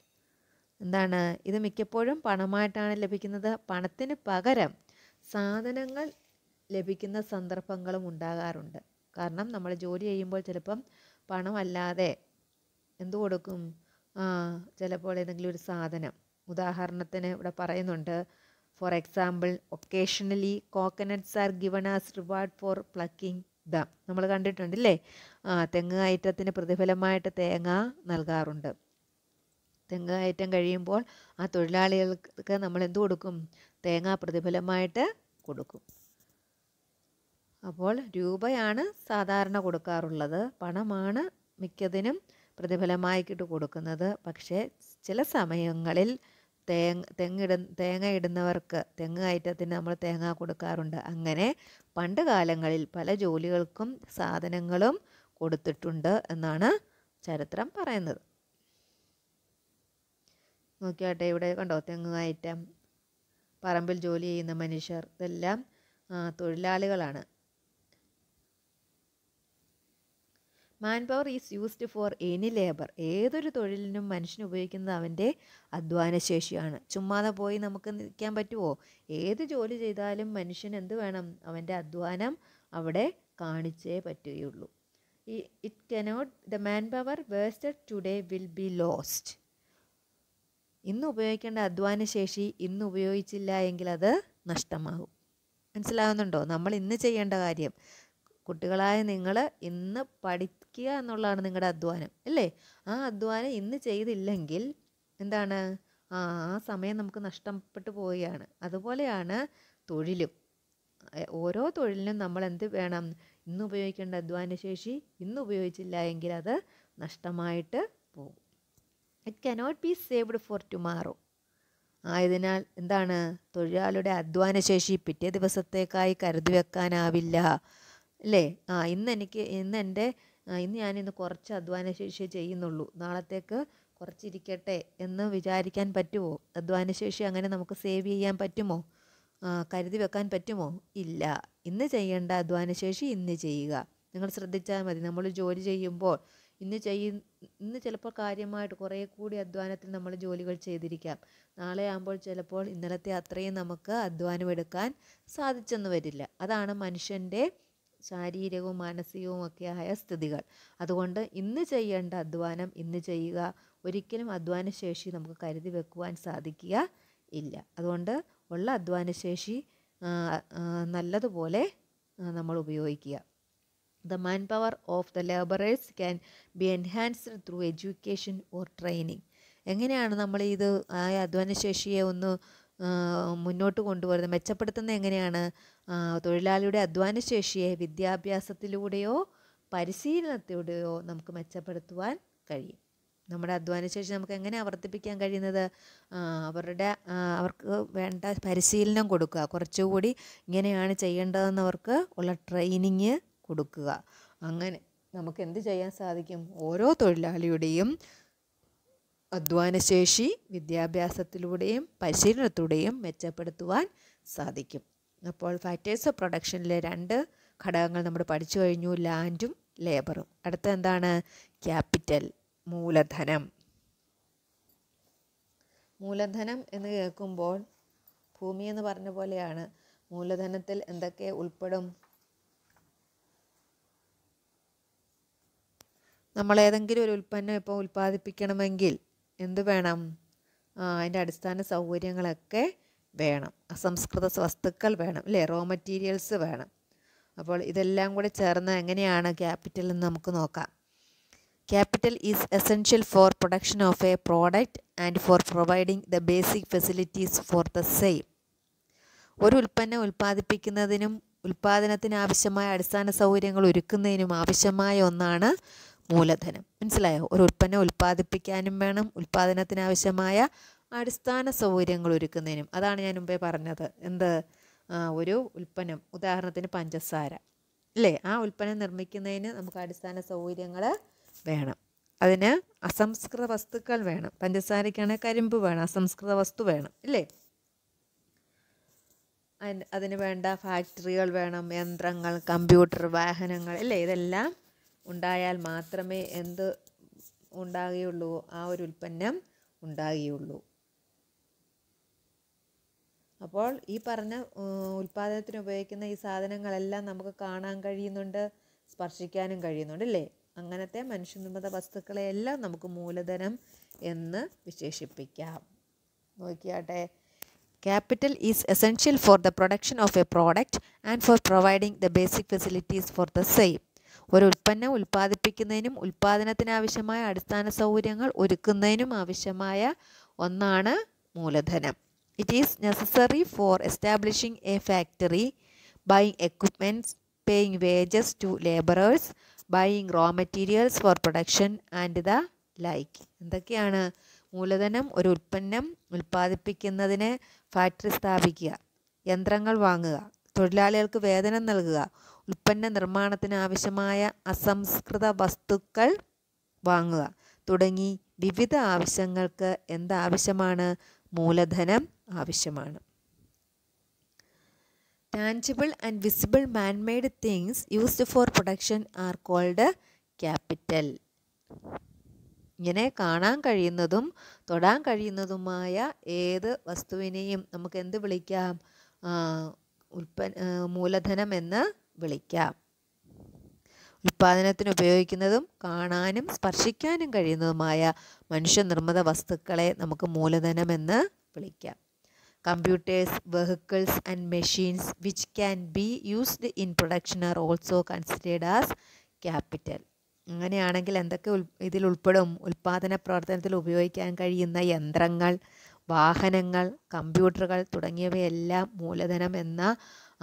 എന്താണ് ഇത് മിക്കപ്പോഴും പണമായിട്ടാണ് ലഭിക്കുന്നത് പണത്തിന് പകരം സാധനങ്ങൾ ലഭിക്കുന്ന സന്ദർഭങ്ങളും ഉണ്ടാകാറുണ്ട് കാരണം നമ്മൾ ജോലി ചെയ്യുമ്പോൾ ചിലപ്പം പണമല്ലാതെ എന്തു കൊടുക്കും ചിലപ്പോൾ ഏതെങ്കിലും ഒരു സാധനം ഉദാഹരണത്തിന് ഇവിടെ പറയുന്നുണ്ട് for example occasionally coconuts are given as reward for plucking the നമ്മൾ കണ്ടിട്ടുണ്ടല്ലേ തെങ്ങ് കയറ്റത്തിന് പ്രതിഫലമായിട്ട് തേങ്ങ നൽകാറുണ്ട് തെങ്ങ് കയറ്റം കഴിയുമ്പോൾ ആ തൊഴിലാളികൾക്ക് നമ്മൾ എന്ത് കൊടുക്കും തേങ്ങ പ്രതിഫലമായിട്ട് കൊടുക്കും അപ്പോൾ രൂപയാണ് സാധാരണ കൊടുക്കാറുള്ളത് പണമാണ് മിക്കതിനും പ്രതിഫലമായിട്ട് കൊടുക്കുന്നത് പക്ഷേ ചില സമയങ്ങളിൽ തേങ്ങ തെങ്ങിട തേങ്ങ ഇടുന്നവർക്ക് തെങ്ങ് കയറ്റത്തിന് നമ്മൾ തേങ്ങ കൊടുക്കാറുണ്ട് അങ്ങനെ പണ്ട് കാലങ്ങളിൽ പല ജോലികൾക്കും സാധനങ്ങളും കൊടുത്തിട്ടുണ്ട് എന്നാണ് ചരിത്രം പറയുന്നത് നോക്കിയാട്ടെ ഇവിടെ കണ്ടോ തെങ്ങ് കയറ്റം പറമ്പിൽ ജോലി ചെയ്യുന്ന മനുഷ്യർ ഇതെല്ലാം തൊഴിലാളികളാണ് man power is used for any labour ഏതൊരു തൊഴിലിനും മനുഷ്യൻ ഉപയോഗിക്കുന്നത് അവൻ്റെ ശേഷിയാണ് ചുമ്മാതെ പോയി നമുക്ക് നിൽക്കാൻ പറ്റുമോ ഏത് ജോലി ചെയ്താലും മനുഷ്യൻ എന്ത് വേണം അവൻ്റെ അധ്വാനം അവിടെ കാണിച്ചേ പറ്റുകയുള്ളൂ ഈ it cannot the man power wasted today will be lost ഇന്ന് ഉപയോഗിക്കേണ്ട ശേഷി ഇന്ന് ഉപയോഗിച്ചില്ല എങ്കിൽ അത് നഷ്ടമാകും മനസ്സിലാകുന്നുണ്ടോ നമ്മൾ ഇന്ന് ചെയ്യേണ്ട കാര്യം കുട്ടികളായ നിങ്ങൾ ഇന്ന് പഠിക്കുക എന്നുള്ളതാണ് നിങ്ങളുടെ അധ്വാനം അല്ലേ ആ അധ്വാനം ഇന്ന് ചെയ്തില്ലെങ്കിൽ എന്താണ് ആ ആ സമയം നമുക്ക് നഷ്ടപ്പെട്ടു പോവുകയാണ് അതുപോലെയാണ് തൊഴിലും ഓരോ തൊഴിലിനും നമ്മൾ എന്ത് വേണം ഇന്ന് ഉപയോഗിക്കേണ്ട അധ്വാനശേഷി ഇന്ന് ഉപയോഗിച്ചില്ല എങ്കിൽ അത് നഷ്ടമായിട്ട് പോകും it cannot be saved for tomorrow ആയതിനാൽ എന്താണ് തൊഴിലാളിയുടെ അധ്വാനശേഷി പിറ്റേ ദിവസത്തേക്കായി കരുതി വെക്കാനാവില്ല അല്ലേ ആ ഇന്ന് എനിക്ക് ഇന്ന് എൻ്റെ ഇന്ന് ഞാനിന്ന് കുറച്ച് അധ്വാനശേഷിയെ ചെയ്യുന്നുള്ളൂ നാളത്തേക്ക് കുറച്ചിരിക്കട്ടെ എന്ന് വിചാരിക്കാൻ പറ്റുമോ അധ്വാനശേഷി അങ്ങനെ നമുക്ക് സേവ് ചെയ്യാൻ പറ്റുമോ കരുതി വെക്കാൻ പറ്റുമോ ഇല്ല ഇന്ന് ചെയ്യേണ്ട അധ്വാനശേഷി ഇന്ന് ചെയ്യുക നിങ്ങൾ ശ്രദ്ധിച്ചാൽ മതി നമ്മൾ ജോലി ചെയ്യുമ്പോൾ ഇന്ന് ചെയ്യ ഇന്ന് ചിലപ്പോൾ കാര്യമായിട്ട് കുറേ കൂടി അധ്വാനത്തിൽ നമ്മൾ ജോലികൾ ചെയ്തിരിക്കാം നാളെ ആകുമ്പോൾ ചിലപ്പോൾ ഇന്നലത്തെ അത്രയും നമുക്ക് അധ്വാനം എടുക്കാൻ സാധിച്ചെന്ന് വരില്ല അതാണ് മനുഷ്യൻ്റെ ശാരീരികവും മാനസികവും ഒക്കെ ആയ സ്ഥിതികൾ അതുകൊണ്ട് ഇന്ന് ചെയ്യേണ്ട അധ്വാനം ഇന്ന് ചെയ്യുക ഒരിക്കലും അധ്വാനശേഷി നമുക്ക് കരുതി വെക്കുവാൻ സാധിക്കുക ഇല്ല അതുകൊണ്ട് ഉള്ള അധ്വാനശേഷി നല്ലതുപോലെ നമ്മൾ ഉപയോഗിക്കുക the man power of the labourers can be enhanced through education or training എങ്ങനെയാണ് നമ്മൾ ഇത് ആ അധ്വാനശേഷിയെ ഒന്ന് മുന്നോട്ട് കൊണ്ടുവരുന്നത് മെച്ചപ്പെടുത്തുന്നത് എങ്ങനെയാണ് തൊഴിലാളിയുടെ അധ്വാനശേഷിയെ വിദ്യാഭ്യാസത്തിലൂടെയോ പരിശീലനത്തിലൂടെയോ നമുക്ക് മെച്ചപ്പെടുത്തുവാൻ കഴിയും നമ്മുടെ അധ്വാനശേഷി നമുക്ക് എങ്ങനെ ആവർത്തിപ്പിക്കാൻ കഴിയുന്നത് അവരുടെ അവർക്ക് വേണ്ട പരിശീലനം കൊടുക്കുക കുറച്ചുകൂടി ഇങ്ങനെയാണ് ചെയ്യേണ്ടതെന്ന് അവർക്ക് ഉള്ള ട്രെയിനിങ് കൊടുക്കുക അങ്ങനെ നമുക്ക് എന്ത് ചെയ്യാൻ സാധിക്കും ഓരോ തൊഴിലാളിയുടെയും അധ്വാനശേഷി വിദ്യാഭ്യാസത്തിലൂടെയും പരിശീലനത്തിലൂടെയും മെച്ചപ്പെടുത്തുവാൻ സാധിക്കും അപ്പോൾ ഫാക്ടേഴ്സ് ഓഫ് പ്രൊഡക്ഷനിലെ രണ്ട് ഘടകങ്ങൾ നമ്മൾ പഠിച്ചു കഴിഞ്ഞു ലാൻഡും ലേബറും അടുത്ത എന്താണ് ക്യാപിറ്റൽ മൂലധനം മൂലധനം എന്ന് കേൾക്കുമ്പോൾ ഭൂമി എന്ന് പറഞ്ഞ പോലെയാണ് മൂലധനത്തിൽ എന്തൊക്കെ ഉൾപ്പെടും നമ്മൾ ഏതെങ്കിലും ഒരു ഉൽപ്പന്നം ഇപ്പോൾ ഉൽപ്പാദിപ്പിക്കണമെങ്കിൽ എന്ത് വേണം അതിൻ്റെ അടിസ്ഥാന സൗകര്യങ്ങളൊക്കെ വേണം അസംസ്കൃത വസ്തുക്കൾ വേണം അല്ലേ റോ മെറ്റീരിയൽസ് വേണം അപ്പോൾ ഇതെല്ലാം കൂടി ചേർന്ന് എങ്ങനെയാണ് ക്യാപിറ്റൽ എന്ന് നമുക്ക് നോക്കാം capital is essential for production of a product and for providing the basic facilities for the same ഒരു ഉൽപ്പന്നം ഉൽപ്പാദിപ്പിക്കുന്നതിനും ഉൽപ്പാദനത്തിന് ആവശ്യമായ അടിസ്ഥാന സൗകര്യങ്ങൾ ഒരുക്കുന്നതിനും ആവശ്യമായ ഒന്നാണ് മൂലധനം മനസ്സിലായോ ഒരു ഉൽപ്പന്നം ഉൽപ്പാദിപ്പിക്കാനും വേണം ഉൽപ്പാദനത്തിനാവശ്യമായ ആവശ്യമായ അടിസ്ഥാന സൗകര്യങ്ങൾ ഒരുക്കുന്നതിനും അതാണ് ഞാൻ മുമ്പേ പറഞ്ഞത് എന്ത് ഒരു ഉൽപ്പന്നം ഉദാഹരണത്തിന് പഞ്ചസാര അല്ലേ ആ ഉൽപ്പന്നം നിർമ്മിക്കുന്നതിന് നമുക്ക് അടിസ്ഥാന സൗകര്യങ്ങൾ വേണം അതിന് അസംസ്കൃത വസ്തുക്കൾ വേണം പഞ്ചസാരയ്ക്കാണെങ്കിൽ കരിമ്പ് വേണം അസംസ്കൃത വസ്തു വേണം ഇല്ലേ അതിന് വേണ്ട ഫാക്ടറികൾ വേണം യന്ത്രങ്ങൾ കമ്പ്യൂട്ടർ വാഹനങ്ങൾ അല്ലേ ഇതെല്ലാം ഉണ്ടായാൽ മാത്രമേ എന്ത് ഉണ്ടാകുകയുള്ളൂ ആ ഒരു ഉൽപ്പന്നം ഉണ്ടാകുകയുള്ളൂ അപ്പോൾ ഈ പറഞ്ഞ ഉൽപ്പാദനത്തിന് ഉപയോഗിക്കുന്ന ഈ സാധനങ്ങളെല്ലാം നമുക്ക് കാണാൻ കഴിയുന്നുണ്ട് സ്പർശിക്കാനും കഴിയുന്നുണ്ട് അല്ലേ അങ്ങനത്തെ മനുഷ്യനിർമ്മിത വസ്തുക്കളെയെല്ലാം നമുക്ക് മൂലധനം എന്ന് വിശേഷിപ്പിക്കാം നോക്കിയാട്ടെ Capital is essential for the production of a product and for providing the basic facilities for the same. ഒരു ഉൽപ്പന്നം ഉൽപ്പാദിപ്പിക്കുന്നതിനും ഉൽപ്പാദനത്തിനാവശ്യമായ അടിസ്ഥാന സൗകര്യങ്ങൾ ഒരുക്കുന്നതിനും ആവശ്യമായ ഒന്നാണ് മൂലധനം it is necessary for establishing a factory buying equipments paying wages to labourers buying raw materials for production and the like എന്തൊക്കെയാണ് മൂലധനം ഒരു ഉൽപ്പന്നം ഉൽപ്പാദിപ്പിക്കുന്നതിന് ഫാക്ടറി സ്ഥാപിക്കുക യന്ത്രങ്ങൾ വാങ്ങുക തൊഴിലാളികൾക്ക് വേതനം നൽകുക ഉൽപ്പന്ന നിർമ്മാണത്തിന് ആവശ്യമായ അസംസ്കൃത വസ്തുക്കൾ വാങ്ങുക തുടങ്ങി വിവിധ ആവശ്യങ്ങൾക്ക് എന്താവശ്യമാണ് മൂലധനം ആവശ്യമാണ് tangible and visible manmade things used for production are called capital ഇങ്ങനെ കാണാൻ കഴിയുന്നതും തൊടാൻ കഴിയുന്നതുമായ ഏത് വസ്തുവിനെയും നമുക്ക് എന്ത് വിളിക്കാം ഉൽപ്പന്ന മൂലധനം എന്ന് വിളിക്കാം ഉൽപ്പാദനത്തിന് ഉപയോഗിക്കുന്നതും കാണാനും സ്പർശിക്കാനും കഴിയുന്നതുമായ മനുഷ്യനിർമ്മിത വസ്തുക്കളെ നമുക്ക് മൂലധനമെന്ന് വിളിക്കാം computers vehicles and machines which can be used in production are also considered as capital അങ്ങനെയാണെങ്കിൽ എന്തൊക്കെ ഇതിൽ ഉൾപ്പെടും ഉൽപ്പാദന പ്രവർത്തനത്തിൽ ഉപയോഗിക്കാൻ കഴിയുന്ന യന്ത്രങ്ങൾ വാഹനങ്ങൾ കമ്പ്യൂട്ടറുകൾ തുടങ്ങിയവയെല്ലാം മൂലധനം എന്ന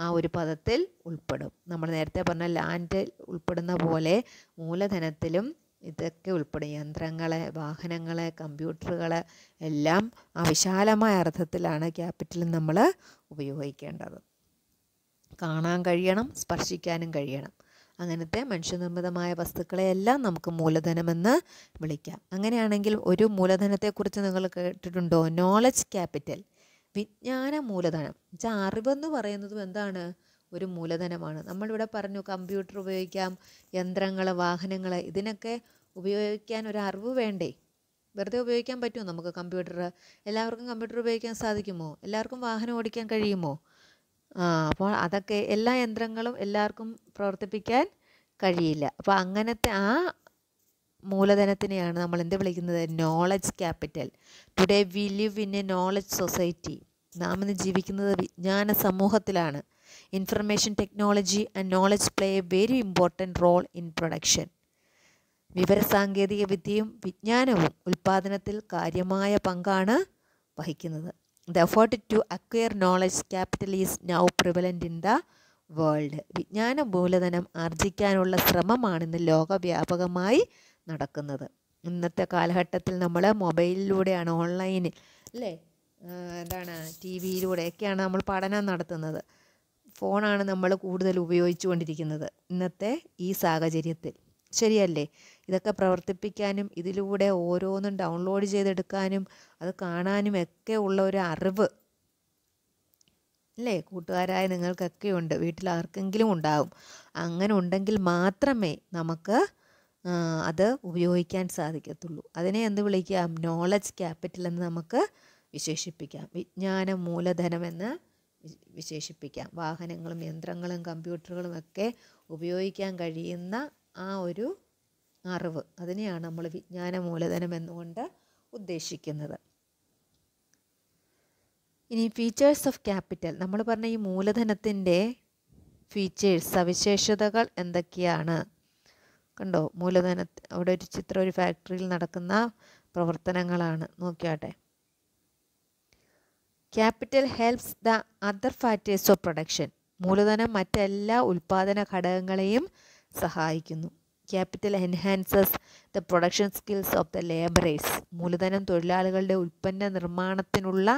ആ ഒരു പദത്തിൽ ഉൾപ്പെടും നമ്മൾ നേരത്തെ പറഞ്ഞ ലാൻഡ് ഉൾപ്പെടുന്ന പോലെ മൂലധനത്തിലും ഇതൊക്കെ ഉൾപ്പെടും യന്ത്രങ്ങളെ വാഹനങ്ങളെ കമ്പ്യൂട്ടറുകളെ എല്ലാം ആ വിശാലമായ അർത്ഥത്തിലാണ് ക്യാപിറ്റൽ നമ്മൾ ഉപയോഗിക്കേണ്ടത് കാണാൻ കഴിയണം സ്പർശിക്കാനും കഴിയണം അങ്ങനത്തെ മനുഷ്യനിർമ്മിതമായ വസ്തുക്കളെയെല്ലാം നമുക്ക് മൂലധനമെന്ന് വിളിക്കാം അങ്ങനെയാണെങ്കിൽ ഒരു മൂലധനത്തെക്കുറിച്ച് നിങ്ങൾ കേട്ടിട്ടുണ്ടോ നോളജ് ക്യാപിറ്റൽ വിജ്ഞാന മൂലധനം വെച്ചാൽ അറിവെന്ന് പറയുന്നതും എന്താണ് ഒരു മൂലധനമാണ് നമ്മളിവിടെ പറഞ്ഞു കമ്പ്യൂട്ടർ ഉപയോഗിക്കാം യന്ത്രങ്ങൾ വാഹനങ്ങൾ ഇതിനൊക്കെ ഉപയോഗിക്കാൻ ഒരു അറിവ് വേണ്ടേ വെറുതെ ഉപയോഗിക്കാൻ പറ്റുമോ നമുക്ക് കമ്പ്യൂട്ടർ എല്ലാവർക്കും കമ്പ്യൂട്ടർ ഉപയോഗിക്കാൻ സാധിക്കുമോ എല്ലാവർക്കും വാഹനം ഓടിക്കാൻ കഴിയുമോ അപ്പോൾ അതൊക്കെ എല്ലാ യന്ത്രങ്ങളും എല്ലാവർക്കും പ്രവർത്തിപ്പിക്കാൻ കഴിയില്ല അപ്പോൾ അങ്ങനത്തെ ആ മൂലധനത്തിനെയാണ് നമ്മൾ എന്ത് വിളിക്കുന്നത് knowledge capital today we live in a knowledge society നാം ഇന്ന് ജീവിക്കുന്നത് വിജ്ഞാന സമൂഹത്തിലാണ് information technology and knowledge play a very important role in production വിവരസാങ്കേതിക വിദ്യയും വിജ്ഞാനവും ഉൽപ്പാദനത്തിൽ കാര്യമായ പങ്കാണ് വഹിക്കുന്നത് The effort to acquire knowledge capital is now prevalent in the world വിജ്ഞാന മൂലധനം ആർജിക്കാനുള്ള ശ്രമമാണ് ഇന്ന് ലോകവ്യാപകമായി നടക്കുന്നത് ഇന്നത്തെ കാലഘട്ടത്തിൽ നമ്മൾ മൊബൈലിലൂടെയാണ് ഓൺലൈനിൽ അല്ലേ എന്താണ് ടി വിയിലൂടെയൊക്കെയാണ് നമ്മൾ പഠനം നടത്തുന്നത് ഫോണാണ് നമ്മൾ കൂടുതൽ ഉപയോഗിച്ചുകൊണ്ടിരിക്കുന്നത് ഇന്നത്തെ ഈ സാഹചര്യത്തിൽ ശരിയല്ലേ ഇതൊക്കെ പ്രവർത്തിപ്പിക്കാനും ഇതിലൂടെ ഓരോന്നും ഡൗൺലോഡ് ചെയ്തെടുക്കാനും അത് കാണാനും ഒക്കെ ഉള്ള ഒരു അറിവ് അല്ലേ കൂട്ടുകാരായ നിങ്ങൾക്കൊക്കെ ഉണ്ട് വീട്ടിൽ ആർക്കെങ്കിലും ഉണ്ടാവും അങ്ങനെ ഉണ്ടെങ്കിൽ മാത്രമേ നമുക്ക് അത് ഉപയോഗിക്കാൻ സാധിക്കത്തുള്ളൂ അതിനെ എന്ത് വിളിക്കാം നോളജ് ക്യാപിറ്റൽ എന്ന് നമുക്ക് വിശേഷിപ്പിക്കാം വിജ്ഞാന മൂലധനം എന്ന് വിശേഷിപ്പിക്കാം വാഹനങ്ങളും യന്ത്രങ്ങളും കമ്പ്യൂട്ടറുകളും ഒക്കെ ഉപയോഗിക്കാൻ കഴിയുന്ന ആ ഒരു അറിവ് അതിനെയാണ് നമ്മൾ വിജ്ഞാന മൂലധനം എന്നുകൊണ്ട് ഉദ്ദേശിക്കുന്നത് ഇനി ഫീച്ചേഴ്സ് ഓഫ് ക്യാപിറ്റൽ നമ്മൾ പറഞ്ഞ ഈ മൂലധനത്തിൻ്റെ ഫീച്ചേഴ്സ് സവിശേഷതകൾ എന്തൊക്കെയാണ് കണ്ടോ മൂലധന അവിടെ ഒരു ചിത്രം ഒരു ഫാക്ടറിയിൽ നടക്കുന്ന പ്രവർത്തനങ്ങളാണ് നോക്കിയാട്ടെ capital helps the other factors of production മൂലധനം മറ്റെല്ലാ ഉൽപ്പാദന ഘടകങ്ങളെയും സഹായിക്കുന്നു capital enhances the production skills of the labourers മൂലധനം തൊഴിലാളികളുടെ ഉൽപ്പന്ന നിർമ്മാണത്തിനുള്ള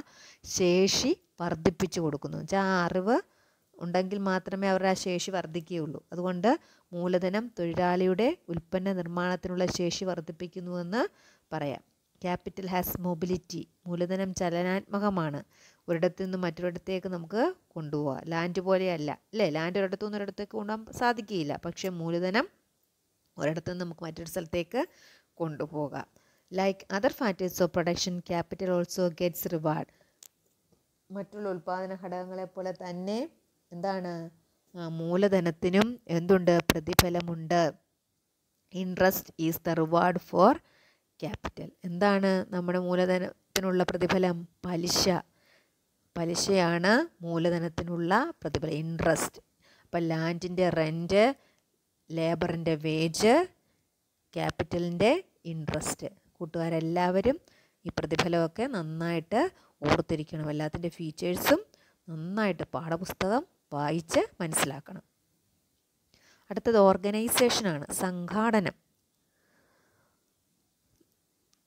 ശേഷി വർദ്ധിപ്പിച്ചു കൊടുക്കുന്നു വെച്ചാൽ ആ അറിവ് ഉണ്ടെങ്കിൽ മാത്രമേ അവരുടെ ആ ശേഷി വർദ്ധിക്കുകയുള്ളൂ അതുകൊണ്ട് മൂലധനം തൊഴിലാളിയുടെ ഉൽപ്പന്ന നിർമ്മാണത്തിനുള്ള ശേഷി വർദ്ധിപ്പിക്കുന്നുവെന്ന് പറയാം ക്യാപിറ്റൽ ഹാസ് മൊബിലിറ്റി മൂലധനം ചലനാത്മകമാണ് ഒരിടത്തു നിന്ന് മറ്റൊരിടത്തേക്ക് നമുക്ക് കൊണ്ടുപോകാം ലാൻഡ് പോലെയല്ല അല്ലേ ലാൻഡ് ഒരിടത്തു നിന്ന് ഒരിടത്തേക്ക് കൊണ്ടുപോകാൻ സാധിക്കുകയില്ല പക്ഷേ മൂലധനം ഒരിടത്ത് നിന്ന് നമുക്ക് മറ്റൊരു സ്ഥലത്തേക്ക് കൊണ്ടുപോകാം like other factors of production capital also gets reward മറ്റുള്ള ഉൽപ്പാദന ഘടകങ്ങളെ പോലെ തന്നെ എന്താണ് മൂലധനത്തിനും എന്തുണ്ട് പ്രതിഫലമുണ്ട് interest is the reward for capital എന്താണ് നമ്മുടെ മൂലധനത്തിനുള്ള പ്രതിഫലം പലിശ പലിശയാണ് മൂലധനത്തിനുള്ള പ്രതിഫലം ഇൻട്രസ്റ്റ് അപ്പം ലാൻഡിൻ്റെ റെൻറ്റ് ലേബറിൻ്റെ വേജ് ക്യാപിറ്റലിൻ്റെ ഇൻട്രസ്റ്റ് കൂട്ടുകാരെല്ലാവരും ഈ പ്രതിഫലമൊക്കെ നന്നായിട്ട് ഓർത്തിരിക്കണം എല്ലാത്തിൻ്റെ ഫീച്ചേഴ്സും നന്നായിട്ട് പാഠപുസ്തകം വായിച്ച് മനസ്സിലാക്കണം അടുത്തത് ഓർഗനൈസേഷനാണ് സംഘാടനം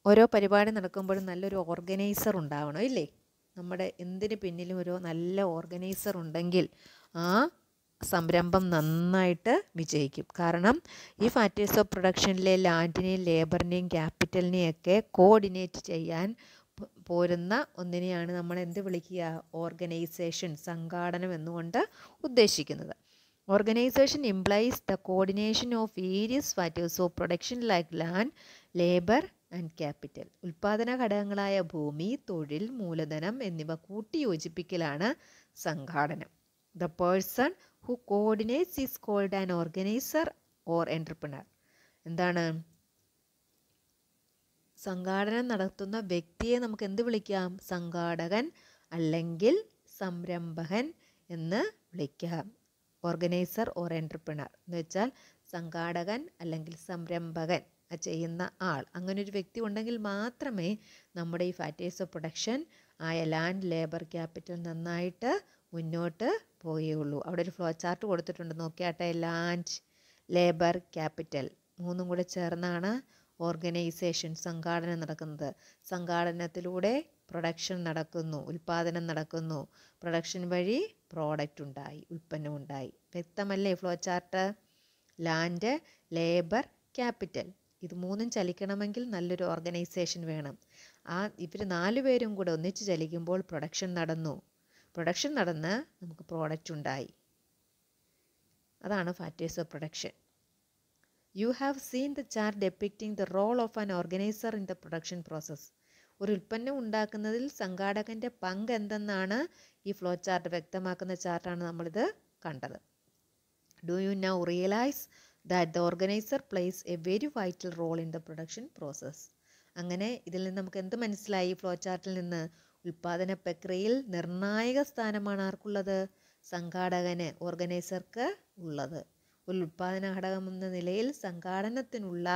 ഓരോ പരിപാടി നടക്കുമ്പോഴും നല്ലൊരു ഓർഗനൈസർ ഉണ്ടാവണം ഇല്ലേ നമ്മുടെ എന്തിന് പിന്നിലും ഒരു നല്ല ഓർഗനൈസർ ഉണ്ടെങ്കിൽ ആ സംരംഭം നന്നായിട്ട് വിജയിക്കും കാരണം ഈ ഫാക്ടേഴ്സ് ഓഫ് പ്രൊഡക്ഷനിലെ ലാൻഡിനെയും ലേബറിനെയും ക്യാപിറ്റലിനെയും ഒക്കെ കോർഡിനേറ്റ് ചെയ്യാൻ പോരുന്ന ഒന്നിനെയാണ് നമ്മൾ എന്ത് വിളിക്കുക ഓർഗനൈസേഷൻ സംഘാടനം എന്നുകൊണ്ട് ഉദ്ദേശിക്കുന്നത് organisation implies the coordination of various factors of production like land labour and capital ഉൽപ്പാദന ഘടകങ്ങളായ ഭൂമി തൊഴിൽ മൂലധനം എന്നിവ കൂട്ടിയോജിപ്പിക്കലാണ് സംഘാടനം the person who coordinates is called an organiser or entrepreneur എന്താണ് സംഘാടനം നടത്തുന്ന വ്യക്തിയെ നമുക്ക് എന്ത് വിളിക്കാം സംഘാടകൻ അല്ലെങ്കിൽ സംരംഭകൻ എന്ന് വിളിക്കാം ഓർഗനൈസർ ഓർ എൻ്റർപ്രണർ എന്ന് വെച്ചാൽ സംഘാടകൻ അല്ലെങ്കിൽ സംരംഭകൻ ചെയ്യുന്ന ആൾ അങ്ങനെ ഒരു വ്യക്തി ഉണ്ടെങ്കിൽ മാത്രമേ നമ്മുടെ ഈ ഫാറ്റേഴ്സ് ഓഫ് പ്രൊഡക്ഷൻ ആയ ലാൻഡ് ലേബർ ക്യാപിറ്റൽ നന്നായിട്ട് മുന്നോട്ട് ഉള്ളൂ അവിടെ ഒരു ഫ്ലോ ചാർട്ട് കൊടുത്തിട്ടുണ്ട് നോക്കിയാട്ടെ ലാൻഡ് ലേബർ ക്യാപിറ്റൽ മൂന്നും കൂടെ ചേർന്നാണ് ഓർഗനൈസേഷൻ സംഘാടനം നടക്കുന്നത് സംഘാടനത്തിലൂടെ പ്രൊഡക്ഷൻ നടക്കുന്നു ഉൽപ്പാദനം നടക്കുന്നു പ്രൊഡക്ഷൻ വഴി പ്രോഡക്റ്റ് ഉണ്ടായി ഉൽപ്പന്നം ഉണ്ടായി വ്യക്തമല്ലേ flow chart land labour capital ഇത് മൂന്നും ചലിക്കണമെങ്കിൽ നല്ലൊരു ഓർഗനൈസേഷൻ വേണം ആ ഇവർ നാലു പേരും കൂടെ ഒന്നിച്ച് ചലിക്കുമ്പോൾ പ്രൊഡക്ഷൻ നടന്നു പ്രൊഡക്ഷൻ നടന്ന് നമുക്ക് പ്രോഡക്റ്റ് ഉണ്ടായി അതാണ് factors of production you have seen the chart depicting the role of an organiser in the production process ഒരു ഉൽപ്പന്നം ഉണ്ടാക്കുന്നതിൽ സംഘാടകൻ്റെ പങ്ക് എന്തെന്നാണ് ഈ ഫ്ലോ ചാർട്ട് വ്യക്തമാക്കുന്ന ചാർട്ടാണ് നമ്മളിത് കണ്ടത് do you now realise that the organiser plays a very vital role in the production process അങ്ങനെ ഇതിൽ നിന്ന് നമുക്ക് എന്ത് മനസ്സിലായി ഫ്ലോ ചാർട്ടിൽ നിന്ന് ഉൽപ്പാദന പ്രക്രിയയിൽ നിർണായക സ്ഥാനമാണ് ആർക്കുള്ളത് സംഘാടകന് ഓർഗനൈസർക്ക് ഉള്ളത് ഒരു ഉൽപ്പാദന ഘടകം എന്ന നിലയിൽ സംഘാടനത്തിനുള്ള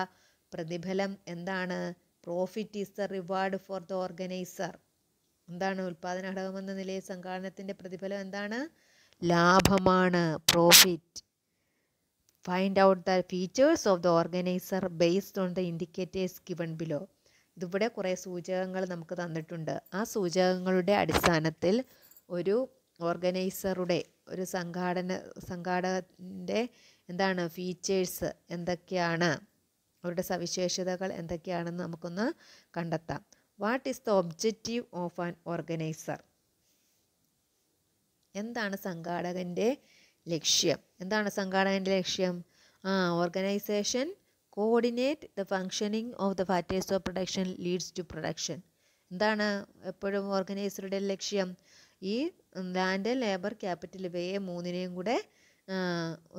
പ്രതിഫലം എന്താണ് profit is the reward for the organiser എന്താണ് ഉൽപ്പാദന ഘടകം എന്ന നിലയിൽ സംഘാടനത്തിൻ്റെ പ്രതിഫലം എന്താണ് ലാഭമാണ് profit find out the features of the organiser based on the indicators given below ഇതിവിടെ കുറേ സൂചകങ്ങൾ നമുക്ക് തന്നിട്ടുണ്ട് ആ സൂചകങ്ങളുടെ അടിസ്ഥാനത്തിൽ ഒരു ഓർഗനൈസറുടെ ഒരു സംഘാടന സംഘാടകൻ്റെ എന്താണ് ഫീച്ചേഴ്സ് എന്തൊക്കെയാണ് അവരുടെ സവിശേഷതകൾ എന്തൊക്കെയാണെന്ന് നമുക്കൊന്ന് കണ്ടെത്താം what is the objective of an organiser എന്താണ് സംഘാടകൻ്റെ ലക്ഷ്യം എന്താണ് സംഘാടകൻ്റെ ലക്ഷ്യം ആ organisation coordinate the functioning of the factors of production leads to production എന്താണ് എപ്പോഴും ഓർഗനൈസറുടെ ലക്ഷ്യം ഈ ലാൻഡ് ലേബർ ക്യാപിറ്റൽ ഇവയെ മൂന്നിനെയും കൂടെ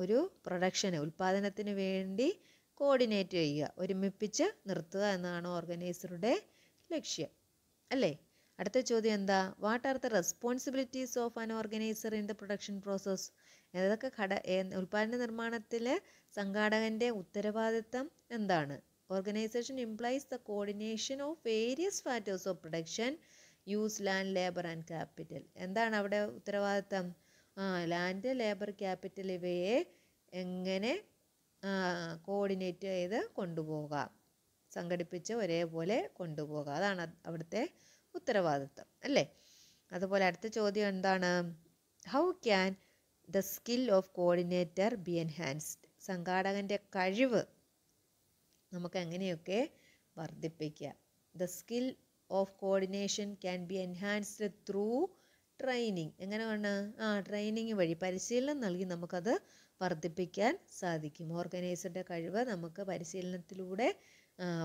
ഒരു പ്രൊഡക്ഷന് ഉൽപ്പാദനത്തിന് വേണ്ടി കോർഡിനേറ്റ് ചെയ്യുക ഒരുമിപ്പിച്ച് നിർത്തുക എന്നാണ് ഓർഗനൈസറുടെ ലക്ഷ്യം അല്ലേ അടുത്ത ചോദ്യം എന്താ what are the responsibilities of an organiser in the production process ഏതൊക്കെ ഘട ഉൽപ്പാദന നിർമ്മാണത്തിൽ സംഘാടകൻ്റെ ഉത്തരവാദിത്തം എന്താണ് organisation implies the coordination of various factors of production use land labour and capital എന്താണ് അവിടെ ഉത്തരവാദിത്തം ലാൻഡ് ലേബർ ക്യാപിറ്റൽ ഇവയെ എങ്ങനെ കോർഡിനേറ്റ് ചെയ്ത് കൊണ്ടുപോകാം സംഘടിപ്പിച്ച് ഒരേപോലെ കൊണ്ടുപോകാം അതാണ് അവിടുത്തെ ഉത്തരവാദിത്തം അല്ലേ അതുപോലെ അടുത്ത ചോദ്യം എന്താണ് how can the skill of coordinator be enhanced സംഘാടകൻ്റെ കഴിവ് നമുക്ക് എങ്ങനെയൊക്കെ വർദ്ധിപ്പിക്കാം the skill of coordination can be enhanced through training എങ്ങനെയാണ് ആ ട്രെയിനിങ് വഴി പരിശീലനം നൽകി നമുക്കത് വർദ്ധിപ്പിക്കാൻ സാധിക്കും ഓർഗനൈസറുടെ കഴിവ് നമുക്ക് പരിശീലനത്തിലൂടെ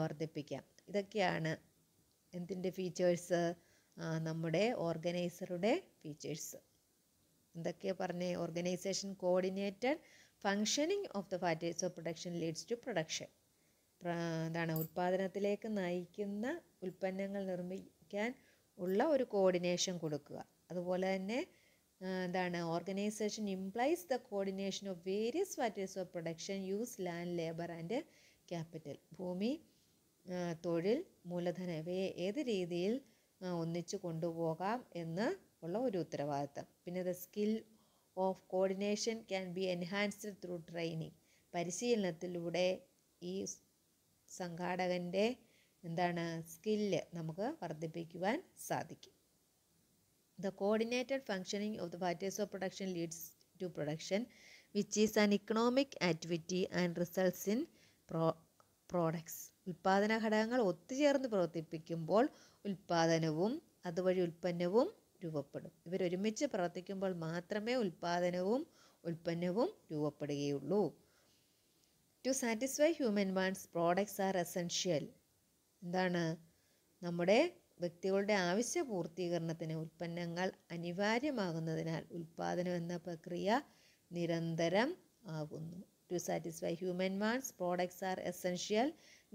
വർദ്ധിപ്പിക്കാം ഇതൊക്കെയാണ് എന്തിൻ്റെ ഫീച്ചേഴ്സ് നമ്മുടെ ഓർഗനൈസറുടെ ഫീച്ചേഴ്സ് എന്തൊക്കെയാണ് പറഞ്ഞേ organisation coordinated functioning of the ഫാറ്റ് of production leads to production എന്താണ് ഉൽപ്പാദനത്തിലേക്ക് നയിക്കുന്ന ഉൽപ്പന്നങ്ങൾ നിർമ്മിക്കാൻ ഉള്ള ഒരു കോർഡിനേഷൻ കൊടുക്കുക അതുപോലെ തന്നെ എന്താണ് organisation implies the coordination of various factors of production use land labour and capital ഭൂമി തൊഴിൽ മൂലധനം ഇവയെ ഏത് രീതിയിൽ ഒന്നിച്ചു കൊണ്ടുപോകാം എന്ന് ഉള്ള ഒരു ഉത്തരവാദിത്തം പിന്നെ the skill of coordination can be enhanced through training പരിശീലനത്തിലൂടെ ഈ സംഘാടകൻ്റെ എന്താണ് സ്കില്ല് നമുക്ക് വർദ്ധിപ്പിക്കുവാൻ സാധിക്കും the coordinated functioning of the factors of production leads to production which is an economic activity and results in pro products ഉൽപ്പാദന ഘടകങ്ങൾ ഒത്തുചേർന്ന് പ്രവർത്തിപ്പിക്കുമ്പോൾ ഉൽപ്പാദനവും അതുവഴി ഉൽപ്പന്നവും രൂപപ്പെടും ഇവരൊരുമിച്ച് പ്രവർത്തിക്കുമ്പോൾ മാത്രമേ ഉൽപാദനവും ഉൽപ്പന്നവും രൂപപ്പെടുകയുള്ളൂ to satisfy human wants products are essential എന്താണ് നമ്മുടെ വ്യക്തികളുടെ ആവശ്യ പൂർത്തീകരണത്തിന് ഉൽപ്പന്നങ്ങൾ അനിവാര്യമാകുന്നതിനാൽ ഉൽപാദനം എന്ന പ്രക്രിയ നിരന്തരം ആകുന്നു to satisfy human wants products are essential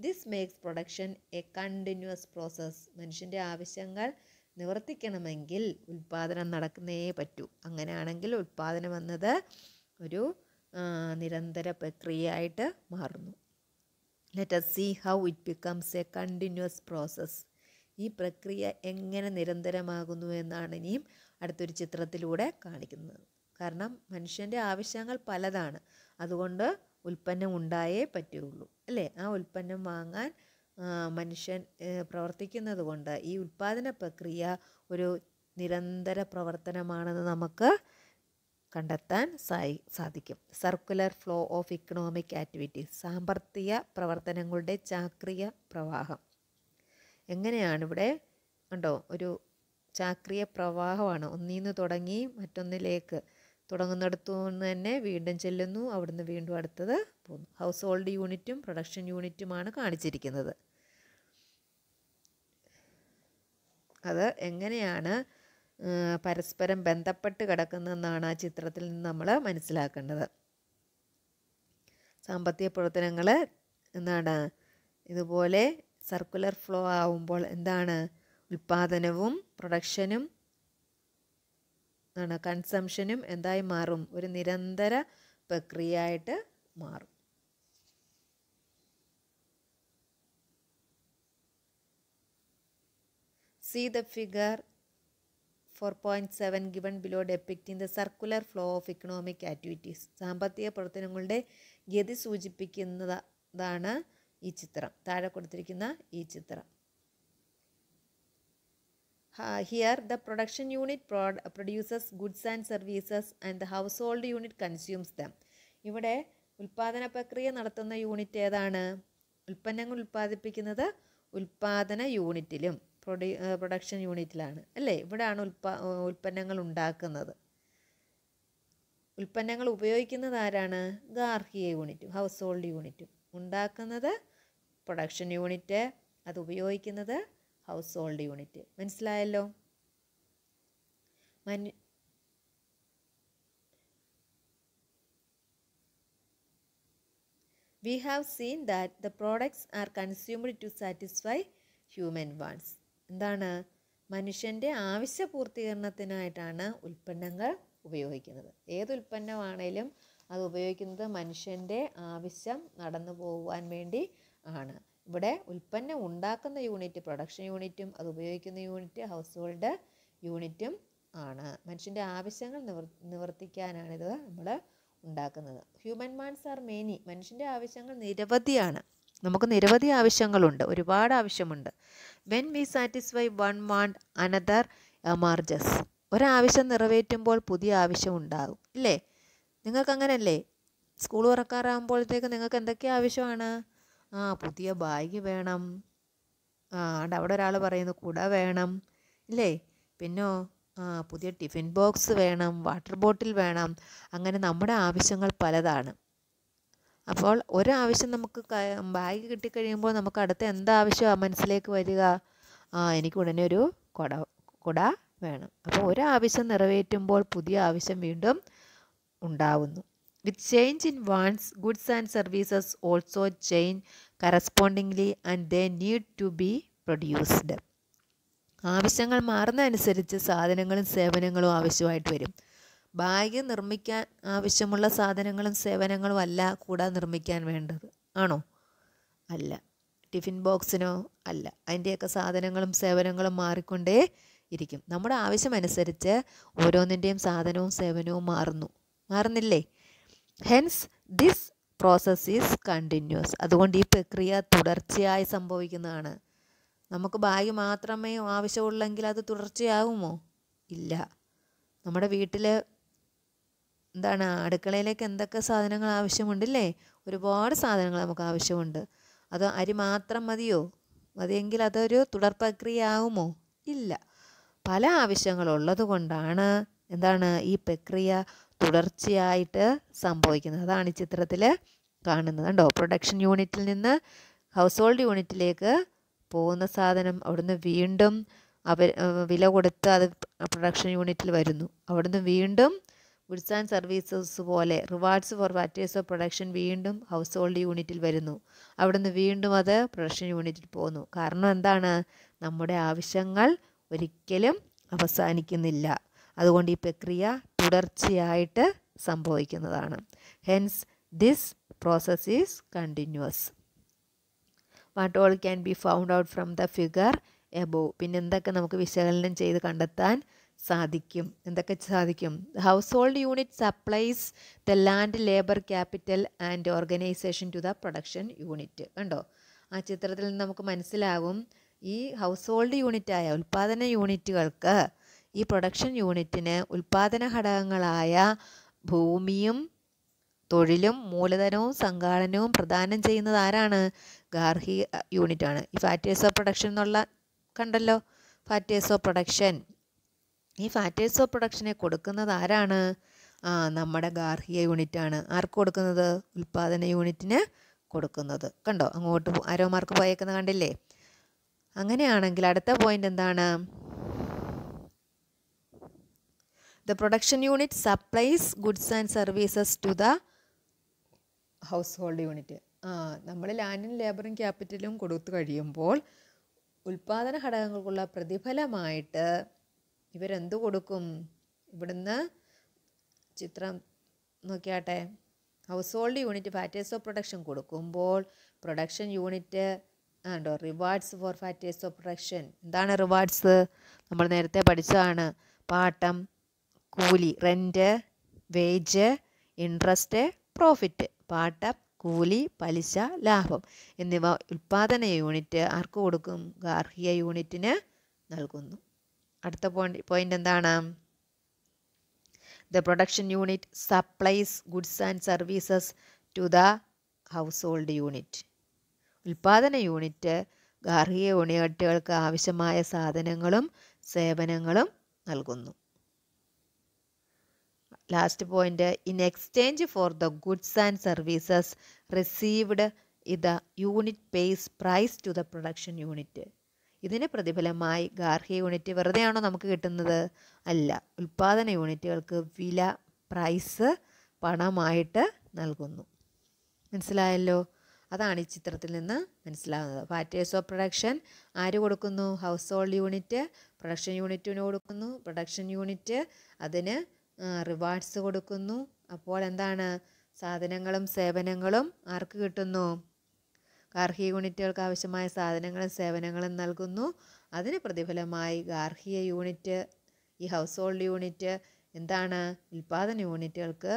this makes production a continuous process മനുഷ്യൻ്റെ ആവശ്യങ്ങൾ നിവർത്തിക്കണമെങ്കിൽ ഉൽപ്പാദനം നടക്കുന്നേ പറ്റൂ അങ്ങനെയാണെങ്കിൽ ഉൽപ്പാദനം എന്നത് ഒരു നിരന്തര പ്രക്രിയയായിട്ട് മാറുന്നു let us see how it becomes a continuous process ഈ പ്രക്രിയ എങ്ങനെ നിരന്തരമാകുന്നു എന്നാണ് ഇനിയും അടുത്തൊരു ചിത്രത്തിലൂടെ കാണിക്കുന്നത് കാരണം മനുഷ്യൻ്റെ ആവശ്യങ്ങൾ പലതാണ് അതുകൊണ്ട് ഉൽപ്പന്നം ഉണ്ടായേ പറ്റുള്ളൂ അല്ലേ ആ ഉൽപ്പന്നം വാങ്ങാൻ മനുഷ്യൻ പ്രവർത്തിക്കുന്നത് കൊണ്ട് ഈ ഉൽപ്പാദന പ്രക്രിയ ഒരു നിരന്തര പ്രവർത്തനമാണെന്ന് നമുക്ക് കണ്ടെത്താൻ സായി സാധിക്കും circular flow of economic activity സാമ്പത്തിക പ്രവർത്തനങ്ങളുടെ ചാക്രിയ പ്രവാഹം എങ്ങനെയാണ് ഇവിടെ ഉണ്ടോ ഒരു ചാക്രിയ പ്രവാഹമാണ് ഒന്നിന്ന് തുടങ്ങി മറ്റൊന്നിലേക്ക് തുടങ്ങുന്നിടത്തു നിന്ന് തന്നെ വീണ്ടും ചെല്ലുന്നു അവിടുന്ന് വീണ്ടും അടുത്തത് പോകുന്നു ഹൗസ് ഹോൾഡ് യൂണിറ്റും പ്രൊഡക്ഷൻ യൂണിറ്റുമാണ് കാണിച്ചിരിക്കുന്നത് അത് എങ്ങനെയാണ് പരസ്പരം ബന്ധപ്പെട്ട് കിടക്കുന്നതെന്നാണ് ആ ചിത്രത്തിൽ നിന്ന് നമ്മൾ മനസ്സിലാക്കേണ്ടത് സാമ്പത്തിക പ്രവർത്തനങ്ങൾ എന്താണ് ഇതുപോലെ സർക്കുലർ ഫ്ലോ ആവുമ്പോൾ എന്താണ് ഉൽപ്പാദനവും പ്രൊഡക്ഷനും എന്താണ് കൺസംഷനും എന്തായി മാറും ഒരു നിരന്തര പ്രക്രിയയായിട്ട് മാറും see the See the figure 4.7 given below depicting the circular flow of economic activities സാമ്പത്തിക പ്രവർത്തനങ്ങളുടെ ഗതി സൂചിപ്പിക്കുന്നതാണ് ഈ ചിത്രം താഴെ കൊടുത്തിരിക്കുന്ന ഈ ചിത്രം here the production unit produces goods and services and the household unit consumes them ഇവിടെ ഉൽപ്പാദന പ്രക്രിയ നടത്തുന്ന യൂണിറ്റ് ഏതാണ് ഉൽപ്പന്നങ്ങൾ ഉൽപ്പാദിപ്പിക്കുന്നത് ഉൽപ്പാദന യൂണിറ്റിലും പ്രൊഡ്യൂ പ്രൊഡക്ഷൻ യൂണിറ്റിലാണ് അല്ലേ ഇവിടെയാണ് ഉൽപ്പ ഉൽപ്പന്നങ്ങൾ ഉണ്ടാക്കുന്നത് ഉൽപ്പന്നങ്ങൾ ഉപയോഗിക്കുന്നത് ആരാണ് ഗാർഹിക യൂണിറ്റും ഹൗസ് ഹോൾഡ് യൂണിറ്റും ഉണ്ടാക്കുന്നത് പ്രൊഡക്ഷൻ യൂണിറ്റ് അത് ഉപയോഗിക്കുന്നത് ഹൗസ് ഹോൾഡ് യൂണിറ്റ് മനസ്സിലായല്ലോ മനു we have seen that the products are consumed to satisfy human wants എന്താണ് മനുഷ്യൻ്റെ ആവശ്യ പൂർത്തീകരണത്തിനായിട്ടാണ് ഉൽപ്പന്നങ്ങൾ ഉപയോഗിക്കുന്നത് ഏത് ഉൽപ്പന്നമാണേലും അത് ഉപയോഗിക്കുന്നത് മനുഷ്യൻ്റെ ആവശ്യം നടന്നു പോകുവാൻ വേണ്ടി ആണ് ഇവിടെ ഉൽപ്പന്നം ഉണ്ടാക്കുന്ന യൂണിറ്റ് പ്രൊഡക്ഷൻ യൂണിറ്റും അത് ഉപയോഗിക്കുന്ന യൂണിറ്റ് ഹൗസ് ഹോൾഡ് യൂണിറ്റും ആണ് മനുഷ്യൻ്റെ ആവശ്യങ്ങൾ നിവർ നിവർത്തിക്കാനാണിത് നമ്മൾ ഉണ്ടാക്കുന്നത് ഹ്യൂമൻ മാൻസ് ആർ മെനി മനുഷ്യൻ്റെ ആവശ്യങ്ങൾ നിരവധിയാണ് നമുക്ക് നിരവധി ആവശ്യങ്ങളുണ്ട് ഒരുപാട് ആവശ്യമുണ്ട് when we satisfy one want another emerges ഒരാവശ്യം നിറവേറ്റുമ്പോൾ പുതിയ ആവശ്യം ഉണ്ടാകും ഇല്ലേ നിങ്ങൾക്കങ്ങനല്ലേ സ്കൂൾ തുറക്കാറാകുമ്പോഴത്തേക്ക് നിങ്ങൾക്ക് എന്തൊക്കെ ആവശ്യമാണ് ആ പുതിയ ബാഗ് വേണം ആ അവിടെ ഒരാൾ പറയുന്നു കുട വേണം ഇല്ലേ പിന്നോ ആ പുതിയ ടിഫിൻ ബോക്സ് വേണം വാട്ടർ ബോട്ടിൽ വേണം അങ്ങനെ നമ്മുടെ ആവശ്യങ്ങൾ പലതാണ് അപ്പോൾ ഒരാവശ്യം നമുക്ക് ബാഗ് കിട്ടിക്കഴിയുമ്പോൾ നമുക്ക് അടുത്ത എന്താവശ്യമാണ് മനസ്സിലേക്ക് വരിക ആ എനിക്ക് ഉടനെ ഒരു കുട കുട വേണം അപ്പോൾ ഒരാവശ്യം നിറവേറ്റുമ്പോൾ പുതിയ ആവശ്യം വീണ്ടും ഉണ്ടാവുന്നു with change in wants goods and services also change correspondingly and they need to be produced ആവശ്യങ്ങൾ മാറുന്നതനുസരിച്ച് സാധനങ്ങളും സേവനങ്ങളും ആവശ്യമായിട്ട് വരും ഭാഗ്യം നിർമ്മിക്കാൻ ആവശ്യമുള്ള സാധനങ്ങളും സേവനങ്ങളും അല്ല കൂടാ നിർമ്മിക്കാൻ വേണ്ടത് ആണോ അല്ല ടിഫിൻ ബോക്സിനോ അല്ല അതിൻ്റെയൊക്കെ സാധനങ്ങളും സേവനങ്ങളും മാറിക്കൊണ്ടേ ഇരിക്കും നമ്മുടെ ആവശ്യമനുസരിച്ച് ഓരോന്നിൻ്റെയും സാധനവും സേവനവും മാറുന്നു മാറുന്നില്ലേ hence this process is continuous അതുകൊണ്ട് ഈ പ്രക്രിയ തുടർച്ചയായി സംഭവിക്കുന്നതാണ് നമുക്ക് ബാഗ് മാത്രമേ ആവശ്യമുള്ളെങ്കിൽ അത് തുടർച്ചയാകുമോ ഇല്ല നമ്മുടെ വീട്ടിൽ എന്താണ് അടുക്കളയിലേക്ക് എന്തൊക്കെ സാധനങ്ങൾ ആവശ്യമുണ്ടല്ലേ ഒരുപാട് സാധനങ്ങൾ നമുക്ക് ആവശ്യമുണ്ട് അത് അരി മാത്രം മതിയോ മതിയെങ്കിൽ അതൊരു തുടർ പ്രക്രിയ ആവുമോ ഇല്ല പല ആവശ്യങ്ങളുള്ളത് കൊണ്ടാണ് എന്താണ് ഈ പ്രക്രിയ തുടർച്ചയായിട്ട് സംഭവിക്കുന്നത് അതാണ് ഈ ചിത്രത്തിൽ കാണുന്നത് കണ്ടോ പ്രൊഡക്ഷൻ യൂണിറ്റിൽ നിന്ന് ഹൗസ് ഹോൾഡ് യൂണിറ്റിലേക്ക് പോകുന്ന സാധനം അവിടുന്ന് വീണ്ടും അവർ വില കൊടുത്ത് അത് പ്രൊഡക്ഷൻ യൂണിറ്റിൽ വരുന്നു അവിടുന്ന് വീണ്ടും ഗുഡ്സ് ആൻഡ് സർവീസസ് പോലെ rewards for factors of production വീണ്ടും ഹൗസ് ഹോൾഡ് യൂണിറ്റിൽ വരുന്നു അവിടുന്ന് വീണ്ടും അത് പ്രൊഡക്ഷൻ യൂണിറ്റിൽ പോകുന്നു കാരണം എന്താണ് നമ്മുടെ ആവശ്യങ്ങൾ ഒരിക്കലും അവസാനിക്കുന്നില്ല അതുകൊണ്ട് ഈ പ്രക്രിയ തുടർച്ചയായിട്ട് സംഭവിക്കുന്നതാണ് hence this process is continuous what all can be found out from the figure above പിന്നെന്തൊക്കെ നമുക്ക് വിശകലനം ചെയ്ത് കണ്ടെത്താൻ സാധിക്കും എന്തൊക്കെ സാധിക്കും household unit supplies the land labour capital and organisation to the production unit കണ്ടോ ആ ചിത്രത്തിൽ നിന്ന് നമുക്ക് മനസ്സിലാകും ഈ ഹൗസ് ഹോൾഡ് യൂണിറ്റായ ഉൽപ്പാദന യൂണിറ്റുകൾക്ക് ഈ പ്രൊഡക്ഷൻ യൂണിറ്റിന് ഉൽപ്പാദന ഘടകങ്ങളായ ഭൂമിയും തൊഴിലും മൂലധനവും സംഘാടനവും പ്രദാനം ചെയ്യുന്നത് ആരാണ് ഗാർഹിക യൂണിറ്റാണ് ഈ ഫാക്ടേഴ്സ് ഓഫ് പ്രൊഡക്ഷൻ എന്നുള്ള കണ്ടല്ലോ ഫാക്ടേഴ്സ് ഓഫ് പ്രൊഡക്ഷൻ ഈ ഫാറ്റേഴ്സ് ഓഫ് പ്രൊഡക്ഷനെ കൊടുക്കുന്നത് ആരാണ് ആ നമ്മുടെ ഗാർഹിക യൂണിറ്റാണ് ആർക്ക് കൊടുക്കുന്നത് ഉൽപ്പാദന യൂണിറ്റിന് കൊടുക്കുന്നത് കണ്ടോ അങ്ങോട്ട് ആരോ മാർക്ക് പോയേക്കുന്നത് കണ്ടില്ലേ അങ്ങനെയാണെങ്കിൽ അടുത്ത പോയിന്റ് എന്താണ് the production unit supplies goods and services to the household unit ആ നമ്മൾ ലാൻഡും ലേബറും ക്യാപിറ്റലും കൊടുത്തു കഴിയുമ്പോൾ ഉൽപ്പാദന ഘടകങ്ങൾക്കുള്ള പ്രതിഫലമായിട്ട് ഇവരെന്ത് കൊടുക്കും ഇവിടുന്ന് ചിത്രം നോക്കിയാട്ടെ household unit factors of production കൊടുക്കുമ്പോൾ പ്രൊഡക്ഷൻ യൂണിറ്റ് ആണ്ടോ rewards for factors of production എന്താണ് റിവാർഡ്സ് നമ്മൾ നേരത്തെ പഠിച്ചതാണ് പാട്ടം കൂലി റെൻറ്റ് വേജ് ഇൻട്രസ്റ്റ് പ്രോഫിറ്റ് പാട്ടം കൂലി പലിശ ലാഭം എന്നിവ ഉൽപ്പാദന യൂണിറ്റ് ആർക്ക് കൊടുക്കും ഗാർഹിക യൂണിറ്റിന് നൽകുന്നു അടുത്ത പോയിന്റ് പോയിന്റ് എന്താണ് the production unit supplies goods and services to the household unit ഉൽപാദന യൂണിറ്റ് ഗാർഹിക യൂണിറ്റുകൾക്ക് ആവശ്യമായ സാധനങ്ങളും സേവനങ്ങളും നൽകുന്നു last point in exchange for the goods and services received ഇത് unit pays price to the production unit ഇതിന് പ്രതിഫലമായി ഗാർഹിക യൂണിറ്റ് വെറുതെയാണോ നമുക്ക് കിട്ടുന്നത് അല്ല ഉൽപ്പാദന യൂണിറ്റുകൾക്ക് വില പ്രൈസ് പണമായിട്ട് നൽകുന്നു മനസ്സിലായല്ലോ അതാണ് ഈ ചിത്രത്തിൽ നിന്ന് മനസ്സിലാകുന്നത് ഫാറ്റേഴ്സ് ഓഫ് പ്രൊഡക്ഷൻ ആര് കൊടുക്കുന്നു ഹൗസ് ഹോൾഡ് യൂണിറ്റ് പ്രൊഡക്ഷൻ യൂണിറ്റിന് കൊടുക്കുന്നു പ്രൊഡക്ഷൻ യൂണിറ്റ് അതിന് റിവാർഡ്സ് കൊടുക്കുന്നു അപ്പോൾ എന്താണ് സാധനങ്ങളും സേവനങ്ങളും ആർക്ക് കിട്ടുന്നു ഗാർഹിക യൂണിറ്റുകൾക്ക് ആവശ്യമായ സാധനങ്ങളും സേവനങ്ങളും നൽകുന്നു അതിന് പ്രതിഫലമായി ഗാർഹിക യൂണിറ്റ് ഈ ഹൗസ് ഹോൾഡ് യൂണിറ്റ് എന്താണ് ഉൽപ്പാദന യൂണിറ്റുകൾക്ക്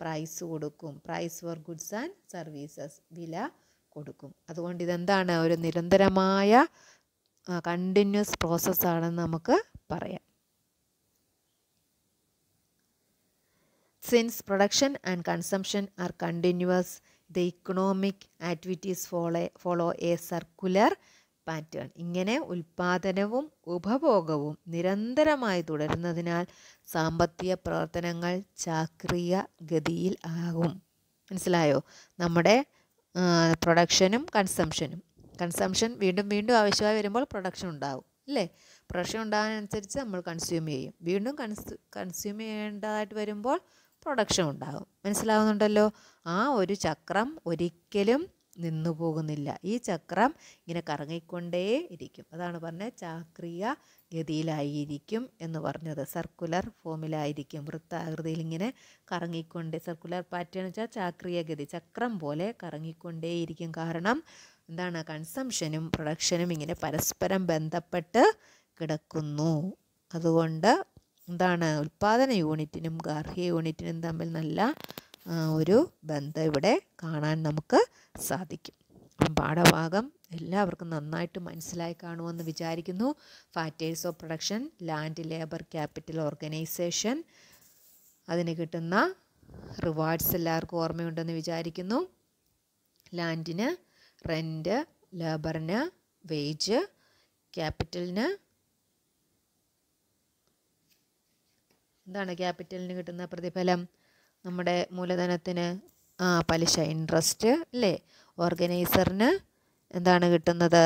പ്രൈസ് കൊടുക്കും price for goods and services വില കൊടുക്കും അതുകൊണ്ട് ഇതെന്താണ് ഒരു നിരന്തരമായ കണ്ടിന്യൂസ് പ്രോസസ്സാണെന്ന് നമുക്ക് പറയാം since production and consumption are continuous the economic activities follow follow a circular pattern ഇങ്ങനെ ഉൽപാദനവും ഉപഭോഗവും നിരന്തരമായി തുടരുന്നതിനാൽ സാമ്പത്തിക പ്രവർത്തനങ്ങൾ ചാക്രിയ ഗതിയിൽ ആകും മനസ്സിലായോ നമ്മുടെ പ്രൊഡക്ഷനും കൺസംഷനും കൺസംഷൻ വീണ്ടും വീണ്ടും ആവശ്യമായി വരുമ്പോൾ പ്രൊഡക്ഷൻ ഉണ്ടാവും അല്ലേ പ്രൊഡക്ഷൻ ഉണ്ടാകാനനുസരിച്ച് നമ്മൾ കൺസ്യൂം ചെയ്യും വീണ്ടും കൺസ് കൺസ്യൂം ചെയ്യേണ്ടതായിട്ട് വരുമ്പോൾ പ്രൊഡക്ഷൻ ഉണ്ടാകും മനസ്സിലാവുന്നുണ്ടല്ലോ ആ ഒരു ചക്രം ഒരിക്കലും നിന്നു പോകുന്നില്ല ഈ ചക്രം ഇങ്ങനെ കറങ്ങിക്കൊണ്ടേ ഇരിക്കും അതാണ് പറഞ്ഞത് ചാക്രിയ ഗതിയിലായിരിക്കും എന്ന് പറഞ്ഞത് സർക്കുലർ ഫോമിലായിരിക്കും വൃത്താകൃതിയിൽ ഇങ്ങനെ കറങ്ങിക്കൊണ്ട് സർക്കുലർ പാറ്റേൺ വെച്ചാൽ ചാക്രിയ ഗതി ചക്രം പോലെ കറങ്ങിക്കൊണ്ടേയിരിക്കും കാരണം എന്താണ് കൺസംഷനും പ്രൊഡക്ഷനും ഇങ്ങനെ പരസ്പരം ബന്ധപ്പെട്ട് കിടക്കുന്നു അതുകൊണ്ട് എന്താണ് ഉൽപ്പാദന യൂണിറ്റിനും ഗാർഹിക യൂണിറ്റിനും തമ്മിൽ നല്ല ഒരു ബന്ധം ഇവിടെ കാണാൻ നമുക്ക് സാധിക്കും അപ്പം പാഠഭാഗം എല്ലാവർക്കും നന്നായിട്ട് മനസ്സിലായി കാണുമെന്ന് വിചാരിക്കുന്നു factors of production land labour capital organisation അതിന് കിട്ടുന്ന റിവാർഡ്സ് എല്ലാവർക്കും ഓർമ്മയുണ്ടെന്ന് വിചാരിക്കുന്നു ലാൻഡിന് റെൻറ്റ് ലേബറിന് വേജ് ക്യാപിറ്റലിന് എന്താണ് ക്യാപിറ്റലിന് കിട്ടുന്ന പ്രതിഫലം നമ്മുടെ മൂലധനത്തിന് ആ പലിശ ഇൻട്രസ്റ്റ് അല്ലേ ഓർഗനൈസറിന് എന്താണ് കിട്ടുന്നത്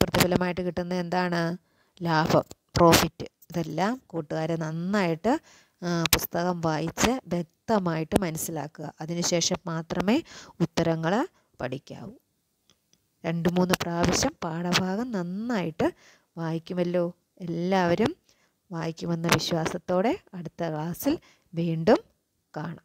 പ്രതിഫലമായിട്ട് കിട്ടുന്നത് എന്താണ് ലാഭം പ്രോഫിറ്റ് ഇതെല്ലാം കൂട്ടുകാരെ നന്നായിട്ട് പുസ്തകം വായിച്ച് വ്യക്തമായിട്ട് മനസ്സിലാക്കുക അതിനുശേഷം മാത്രമേ ഉത്തരങ്ങൾ പഠിക്കാവൂ രണ്ട് മൂന്ന് പ്രാവശ്യം പാഠഭാഗം നന്നായിട്ട് വായിക്കുമല്ലോ എല്ലാവരും വായിക്കുമെന്ന വിശ്വാസത്തോടെ അടുത്ത ക്ലാസ്സിൽ വീണ്ടും കാണാം